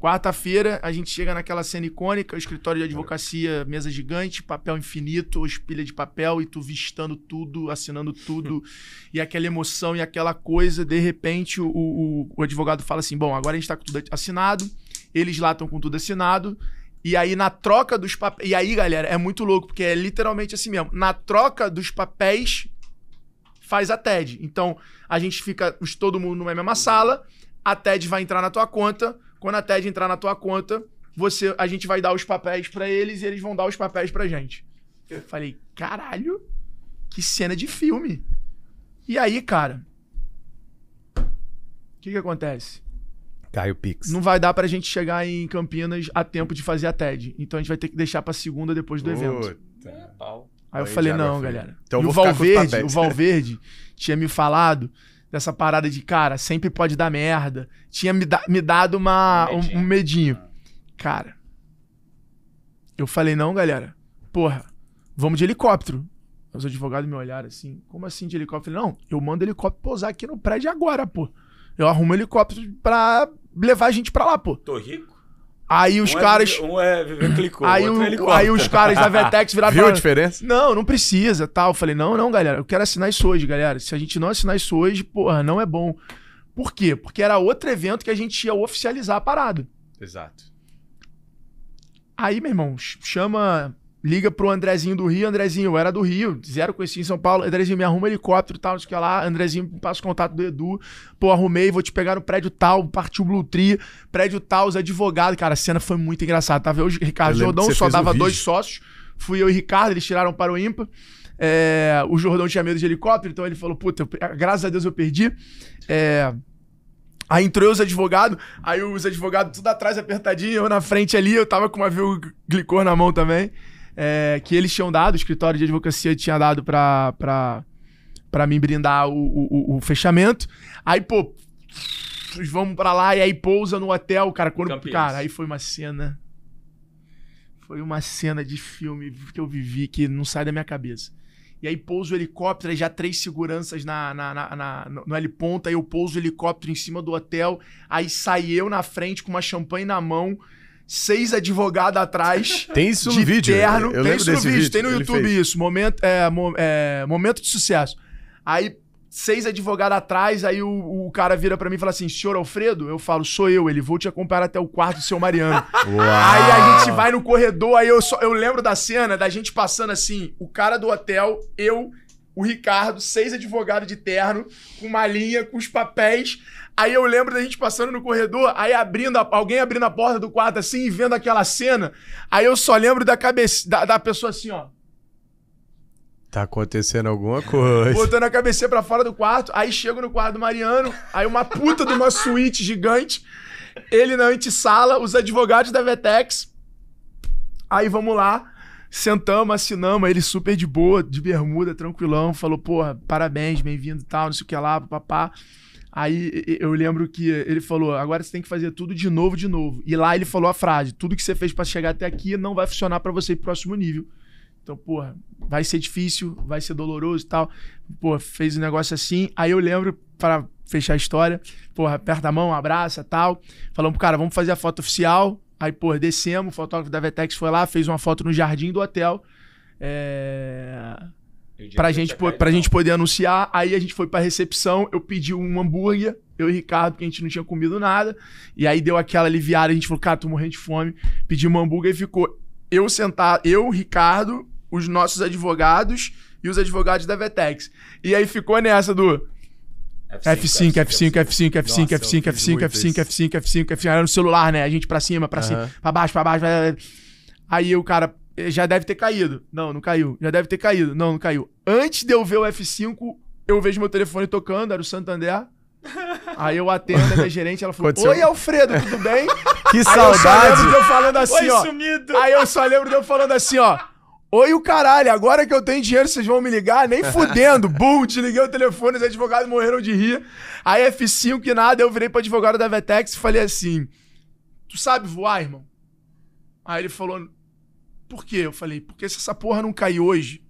Quarta-feira, a gente chega naquela cena icônica, escritório de advocacia, mesa gigante, papel infinito, espilha de papel, e tu vistando tudo, assinando tudo, e aquela emoção e aquela coisa. De repente, o, o, o advogado fala assim: bom, agora a gente tá com tudo assinado, eles lá estão com tudo assinado, e aí, na troca dos papéis. E aí, galera, é muito louco, porque é literalmente assim mesmo. Na troca dos papéis, faz a TED. Então, a gente fica os, todo mundo numa mesma sala a TED vai entrar na tua conta. Quando a TED entrar na tua conta, você, a gente vai dar os papéis para eles e eles vão dar os papéis pra gente. Eu falei, caralho, que cena de filme. E aí, cara, o que que acontece? Cai o Pix. Não vai dar pra gente chegar em Campinas a tempo de fazer a TED. Então a gente vai ter que deixar pra segunda depois do evento. É, aí eu falei, não, galera. Então e o Valverde, o Valverde tinha me falado dessa parada de, cara, sempre pode dar merda. Tinha me, da, me dado uma, um medinho. Um, um medinho. Cara, eu falei, não, galera, porra, vamos de helicóptero. Os advogados me olharam assim, como assim de helicóptero? Falei, não, eu mando helicóptero pousar aqui no prédio agora, pô. Eu arrumo helicóptero pra levar a gente pra lá, pô. Tô rico? Aí os um é caras. É, um é clicou, aí, o, é aí os caras da Vetex viraram Viu a diferença? Não, não precisa, tal. Eu falei, não, não, galera, eu quero assinar isso hoje, galera. Se a gente não assinar isso hoje, porra, não é bom. Por quê? Porque era outro evento que a gente ia oficializar parado. Exato. Aí, meu irmão, chama liga pro Andrezinho do Rio, Andrezinho, eu era do Rio, zero conheci em São Paulo, Andrezinho, me arruma um helicóptero e tal, não sei que lá, Andrezinho, passa o contato do Edu, pô, arrumei, vou te pegar no prédio tal, partiu Blue Tree, prédio tal, os advogados, cara, a cena foi muito engraçada, tava eu e Ricardo eu Jordão, só dava dois sócios, fui eu e Ricardo, eles tiraram para o ímpar, é, o Jordão tinha medo de helicóptero, então ele falou, puta, eu, graças a Deus eu perdi, é... Aí entrou os advogados, aí os advogados tudo atrás apertadinho, eu na frente ali, eu tava com uma viu glicor na mão também é, que eles tinham dado, o escritório de advocacia tinha dado pra, pra, pra me brindar o, o, o fechamento. Aí, pô, vamos pra lá, e aí pousa no hotel, cara. Quando, cara, aí foi uma cena. Foi uma cena de filme que eu vivi que não sai da minha cabeça. E aí pouso o helicóptero, aí já três seguranças na, na, na, na no, L ponta, aí eu pouso o helicóptero em cima do hotel, aí saí eu na frente com uma champanhe na mão, seis advogados atrás. Tem isso no vídeo. Terno. Eu tem isso no vídeo, vídeo, tem no YouTube isso. Momento, é, é, momento de sucesso. Aí, seis advogados atrás, aí o, o cara vira para mim e fala assim: senhor Alfredo, eu falo, sou eu, ele vou te acompanhar até o quarto do seu Mariano. Aí a gente vai no corredor, aí eu só. Eu lembro da cena da gente passando assim, o cara do hotel, eu. O Ricardo, seis advogados de terno, com uma linha, com os papéis. Aí eu lembro da gente passando no corredor, aí abrindo a, alguém abrindo a porta do quarto assim e vendo aquela cena. Aí eu só lembro da cabeça da, da pessoa assim, ó. Tá acontecendo alguma coisa. Botando a cabeça para fora do quarto, aí chego no quarto do Mariano, aí uma puta de uma suíte gigante, ele na antessala, os advogados da Vetex. Aí vamos lá, sentamos, assinamos, ele super de boa, de bermuda, tranquilão, falou, porra, parabéns, bem-vindo e tal, não sei o que lá, papá. Aí eu lembro que ele falou: agora você tem que fazer tudo de novo, de novo. E lá ele falou a frase: tudo que você fez para chegar até aqui não vai funcionar para você ir pro próximo nível. Então, porra, vai ser difícil, vai ser doloroso e tal. Pô, fez um negócio assim. Aí eu lembro, para fechar a história, porra, aperta a mão, abraça tal. Falamos, cara, vamos fazer a foto oficial. Aí, porra, descemos, o fotógrafo da Vetex foi lá, fez uma foto no jardim do hotel. É... Pra gente, pra gente poder anunciar. Aí a gente foi pra recepção, eu pedi um hambúrguer, eu e Ricardo, porque a gente não tinha comido nada. E aí deu aquela aliviada, a gente falou, cara, tô morrendo de fome. Pedi um hambúrguer e ficou eu sentar, eu, Ricardo, os nossos advogados e os advogados da Vetex. E aí ficou nessa do. F5, F5, F5, F5, F5, F5, F5, F5, F5, F5, Era no celular, né? A gente pra cima, pra cima, pra baixo, pra baixo. Aí o cara, eh, já deve ter caído. Não, não caiu. Já deve ter caído. Não, não caiu. Antes de eu ver o F5, eu vejo meu telefone tocando, era o Santander. Aí eu atendo a minha gerente, ela falou: Aconteceu? Oi, Alfredo, tudo bem? Que aí saudade. Eu só lembro de eu falando assim, Oi, ó. Sumido. Aí eu só lembro de eu falando assim, ó. Oi, o caralho, agora que eu tenho dinheiro, vocês vão me ligar? Nem fudendo. Bum, desliguei o telefone, os advogados morreram de rir. Aí F5 e nada, eu virei pro advogado da Vetex e falei assim: Tu sabe voar, irmão? Aí ele falou: por quê? Eu falei, porque se essa porra não cair hoje,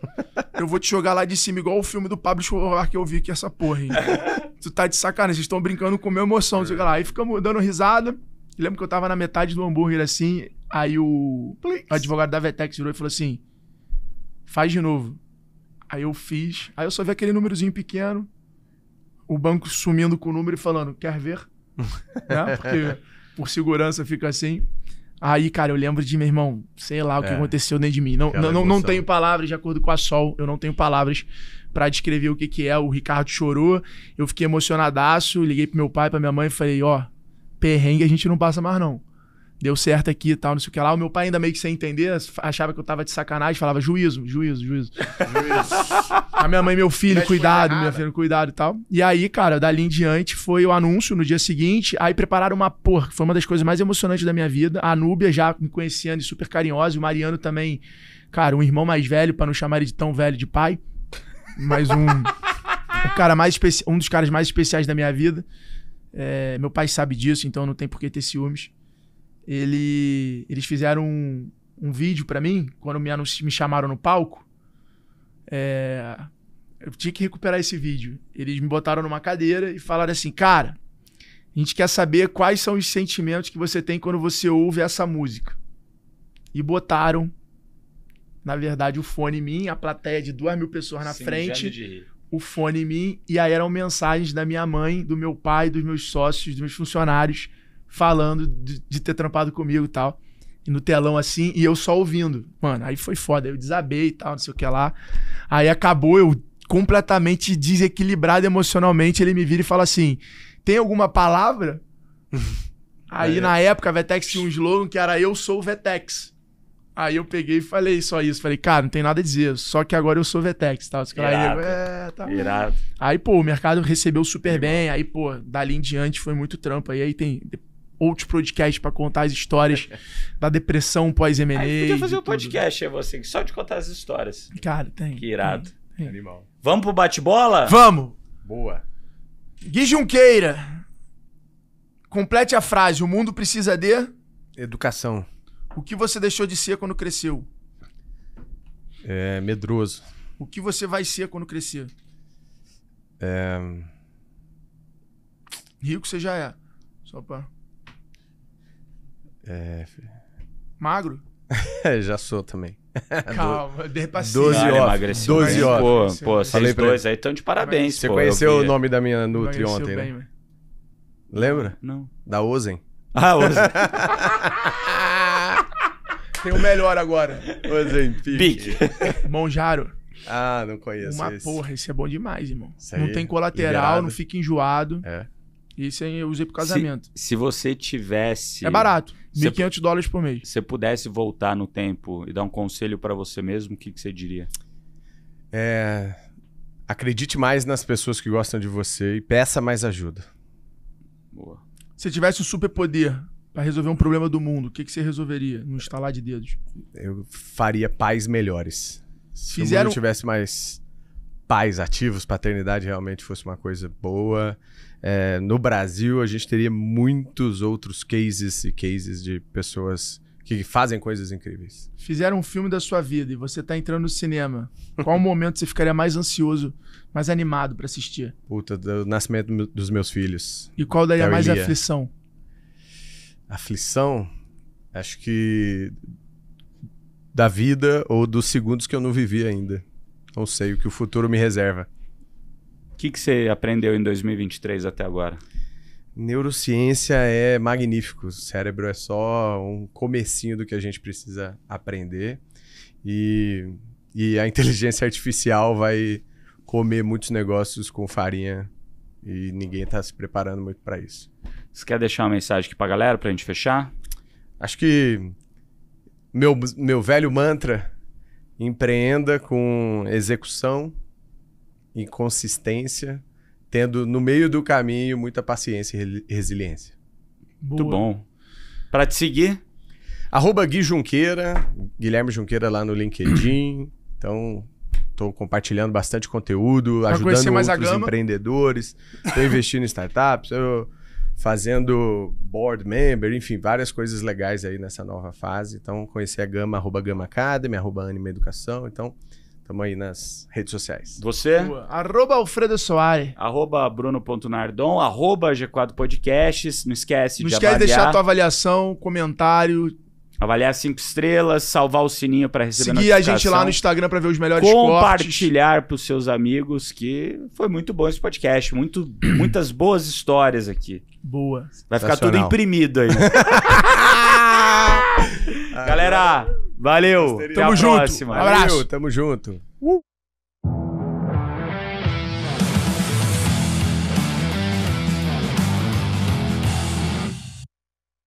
eu vou te jogar lá de cima, igual o filme do Pablo Escobar que eu vi, que é essa porra, hein? tu tá de sacanagem, vocês estão brincando com minha emoção. sei Lá. Aí ficamos dando risada. Eu lembro que eu tava na metade do hambúrguer assim, aí o Please. advogado da Vetex virou e falou assim: faz de novo. Aí eu fiz, aí eu só vi aquele númerozinho pequeno, o banco sumindo com o número e falando: quer ver? né? Porque por segurança fica assim. Aí, cara, eu lembro de, meu irmão, sei lá o que é. aconteceu dentro de mim. Não, não, não tenho palavras, de acordo com a Sol, eu não tenho palavras para descrever o que que é. O Ricardo chorou, eu fiquei emocionadaço, liguei pro meu pai, pra minha mãe e falei, ó, perrengue a gente não passa mais não deu certo aqui e tal, não sei o que lá. O meu pai ainda meio que sem entender, achava que eu tava de sacanagem, falava juízo, juízo, juízo. juízo. A minha mãe, meu filho, cuidado, minha filha, cuidado e tal. E aí, cara, dali em diante foi o anúncio no dia seguinte, aí prepararam uma porra, que foi uma das coisas mais emocionantes da minha vida. A Núbia já me conhecendo e super carinhosa, e o Mariano também, cara, um irmão mais velho, para não chamar ele de tão velho de pai, mas um, cara mais um dos caras mais especiais da minha vida. É, meu pai sabe disso, então não tem por que ter ciúmes ele, eles fizeram um, um vídeo para mim, quando me, me chamaram no palco. É, eu tinha que recuperar esse vídeo. Eles me botaram numa cadeira e falaram assim: Cara, a gente quer saber quais são os sentimentos que você tem quando você ouve essa música. E botaram, na verdade, o fone em mim, a plateia de duas mil pessoas na Sim, frente, o fone em mim, e aí eram mensagens da minha mãe, do meu pai, dos meus sócios, dos meus funcionários falando de, de ter trampado comigo e tal. E no telão assim, e eu só ouvindo. Mano, aí foi foda. Eu desabei e tal, não sei o que lá. Aí acabou, eu completamente desequilibrado emocionalmente. Ele me vira e fala assim: tem alguma palavra? aí é. na época a Vetex tinha um slogan que era Eu sou Vetex. Aí eu peguei e falei só isso. Falei, cara, não tem nada a dizer, só que agora eu sou Vetex, tal aí, é, tá. Irado. Aí, pô, o mercado recebeu super bem. Aí, pô, dali em diante foi muito trampo. Aí, aí tem outros podcasts para contar as histórias da depressão pós-MNE. Podia fazer um podcast, é você, só de contar as histórias. Cara, tem. Que irado. Tem, tem. Animal. Vamos pro bate-bola? Vamos! Boa. Gui Junqueira. Complete a frase. O mundo precisa de. Educação. O que você deixou de ser quando cresceu? É, medroso. O que você vai ser quando crescer? É... Rico você já é. Só pra. É... Magro? É, já sou também. Calma, dei paciência. 12 horas. Doze 12 horas. horas. Pô, pô vocês dois aí estão de parabéns. Você pô, conheceu o nome da minha Nutri ontem, bem, né? Mano. Lembra? Não. Da Ozen. Ah, Ozen. Tem o melhor agora. Ozen Pique. Monjaro. Ah, não conheço Uma esse. porra, esse é bom demais, irmão. Isso não tem colateral, não fica enjoado. É. Isso aí eu usei pro casamento. Se, se você tivesse. É barato. 1.500 dólares por mês. Se você pudesse voltar no tempo e dar um conselho para você mesmo, o que, que você diria? É, acredite mais nas pessoas que gostam de você e peça mais ajuda. Boa. Se tivesse um superpoder para resolver um problema do mundo, o que, que você resolveria no estalar de dedos? Eu faria pais melhores. Se Fizeram... o mundo tivesse mais pais ativos, paternidade realmente fosse uma coisa boa. É, no Brasil, a gente teria muitos outros cases e cases de pessoas que fazem coisas incríveis. Fizeram um filme da sua vida e você está entrando no cinema. Qual momento você ficaria mais ansioso, mais animado para assistir? Puta, do nascimento dos meus filhos. E qual daria mais aflição? Aflição? Acho que da vida ou dos segundos que eu não vivi ainda. Não sei o que o futuro me reserva que, que você aprendeu em 2023 até agora? Neurociência é magnífico. O cérebro é só um comecinho do que a gente precisa aprender. E, e a inteligência artificial vai comer muitos negócios com farinha e ninguém está se preparando muito para isso. Você quer deixar uma mensagem aqui para a galera, para a gente fechar? Acho que meu, meu velho mantra, empreenda com execução inconsistência, consistência, tendo no meio do caminho muita paciência e resiliência. Boa. Muito bom. Para te seguir? Arroba Gui Junqueira, Guilherme Junqueira lá no LinkedIn. Então, estou compartilhando bastante conteúdo, pra ajudando outros empreendedores, estou investindo em startups, eu fazendo board member, enfim, várias coisas legais aí nessa nova fase. Então, conhecer a Gama, arroba Gama Academy, arroba Anima Educação. Então, Estamos aí nas redes sociais. Você? Boa. Arroba Alfredo Soares. Arroba Bruno.nardon. Arroba G4 Podcasts. Não esquece Não de esquece avaliar. deixar a tua avaliação, comentário. Avaliar cinco estrelas, salvar o sininho para receber Seguir notificação. a gente lá no Instagram para ver os melhores Compartilhar para os seus amigos que foi muito bom esse podcast. Muito, muitas boas histórias aqui. Boa. Vai ficar tudo imprimido aí. Galera, valeu. Até a Tamo próxima. junto. Um abraço. Valeu, tamo junto.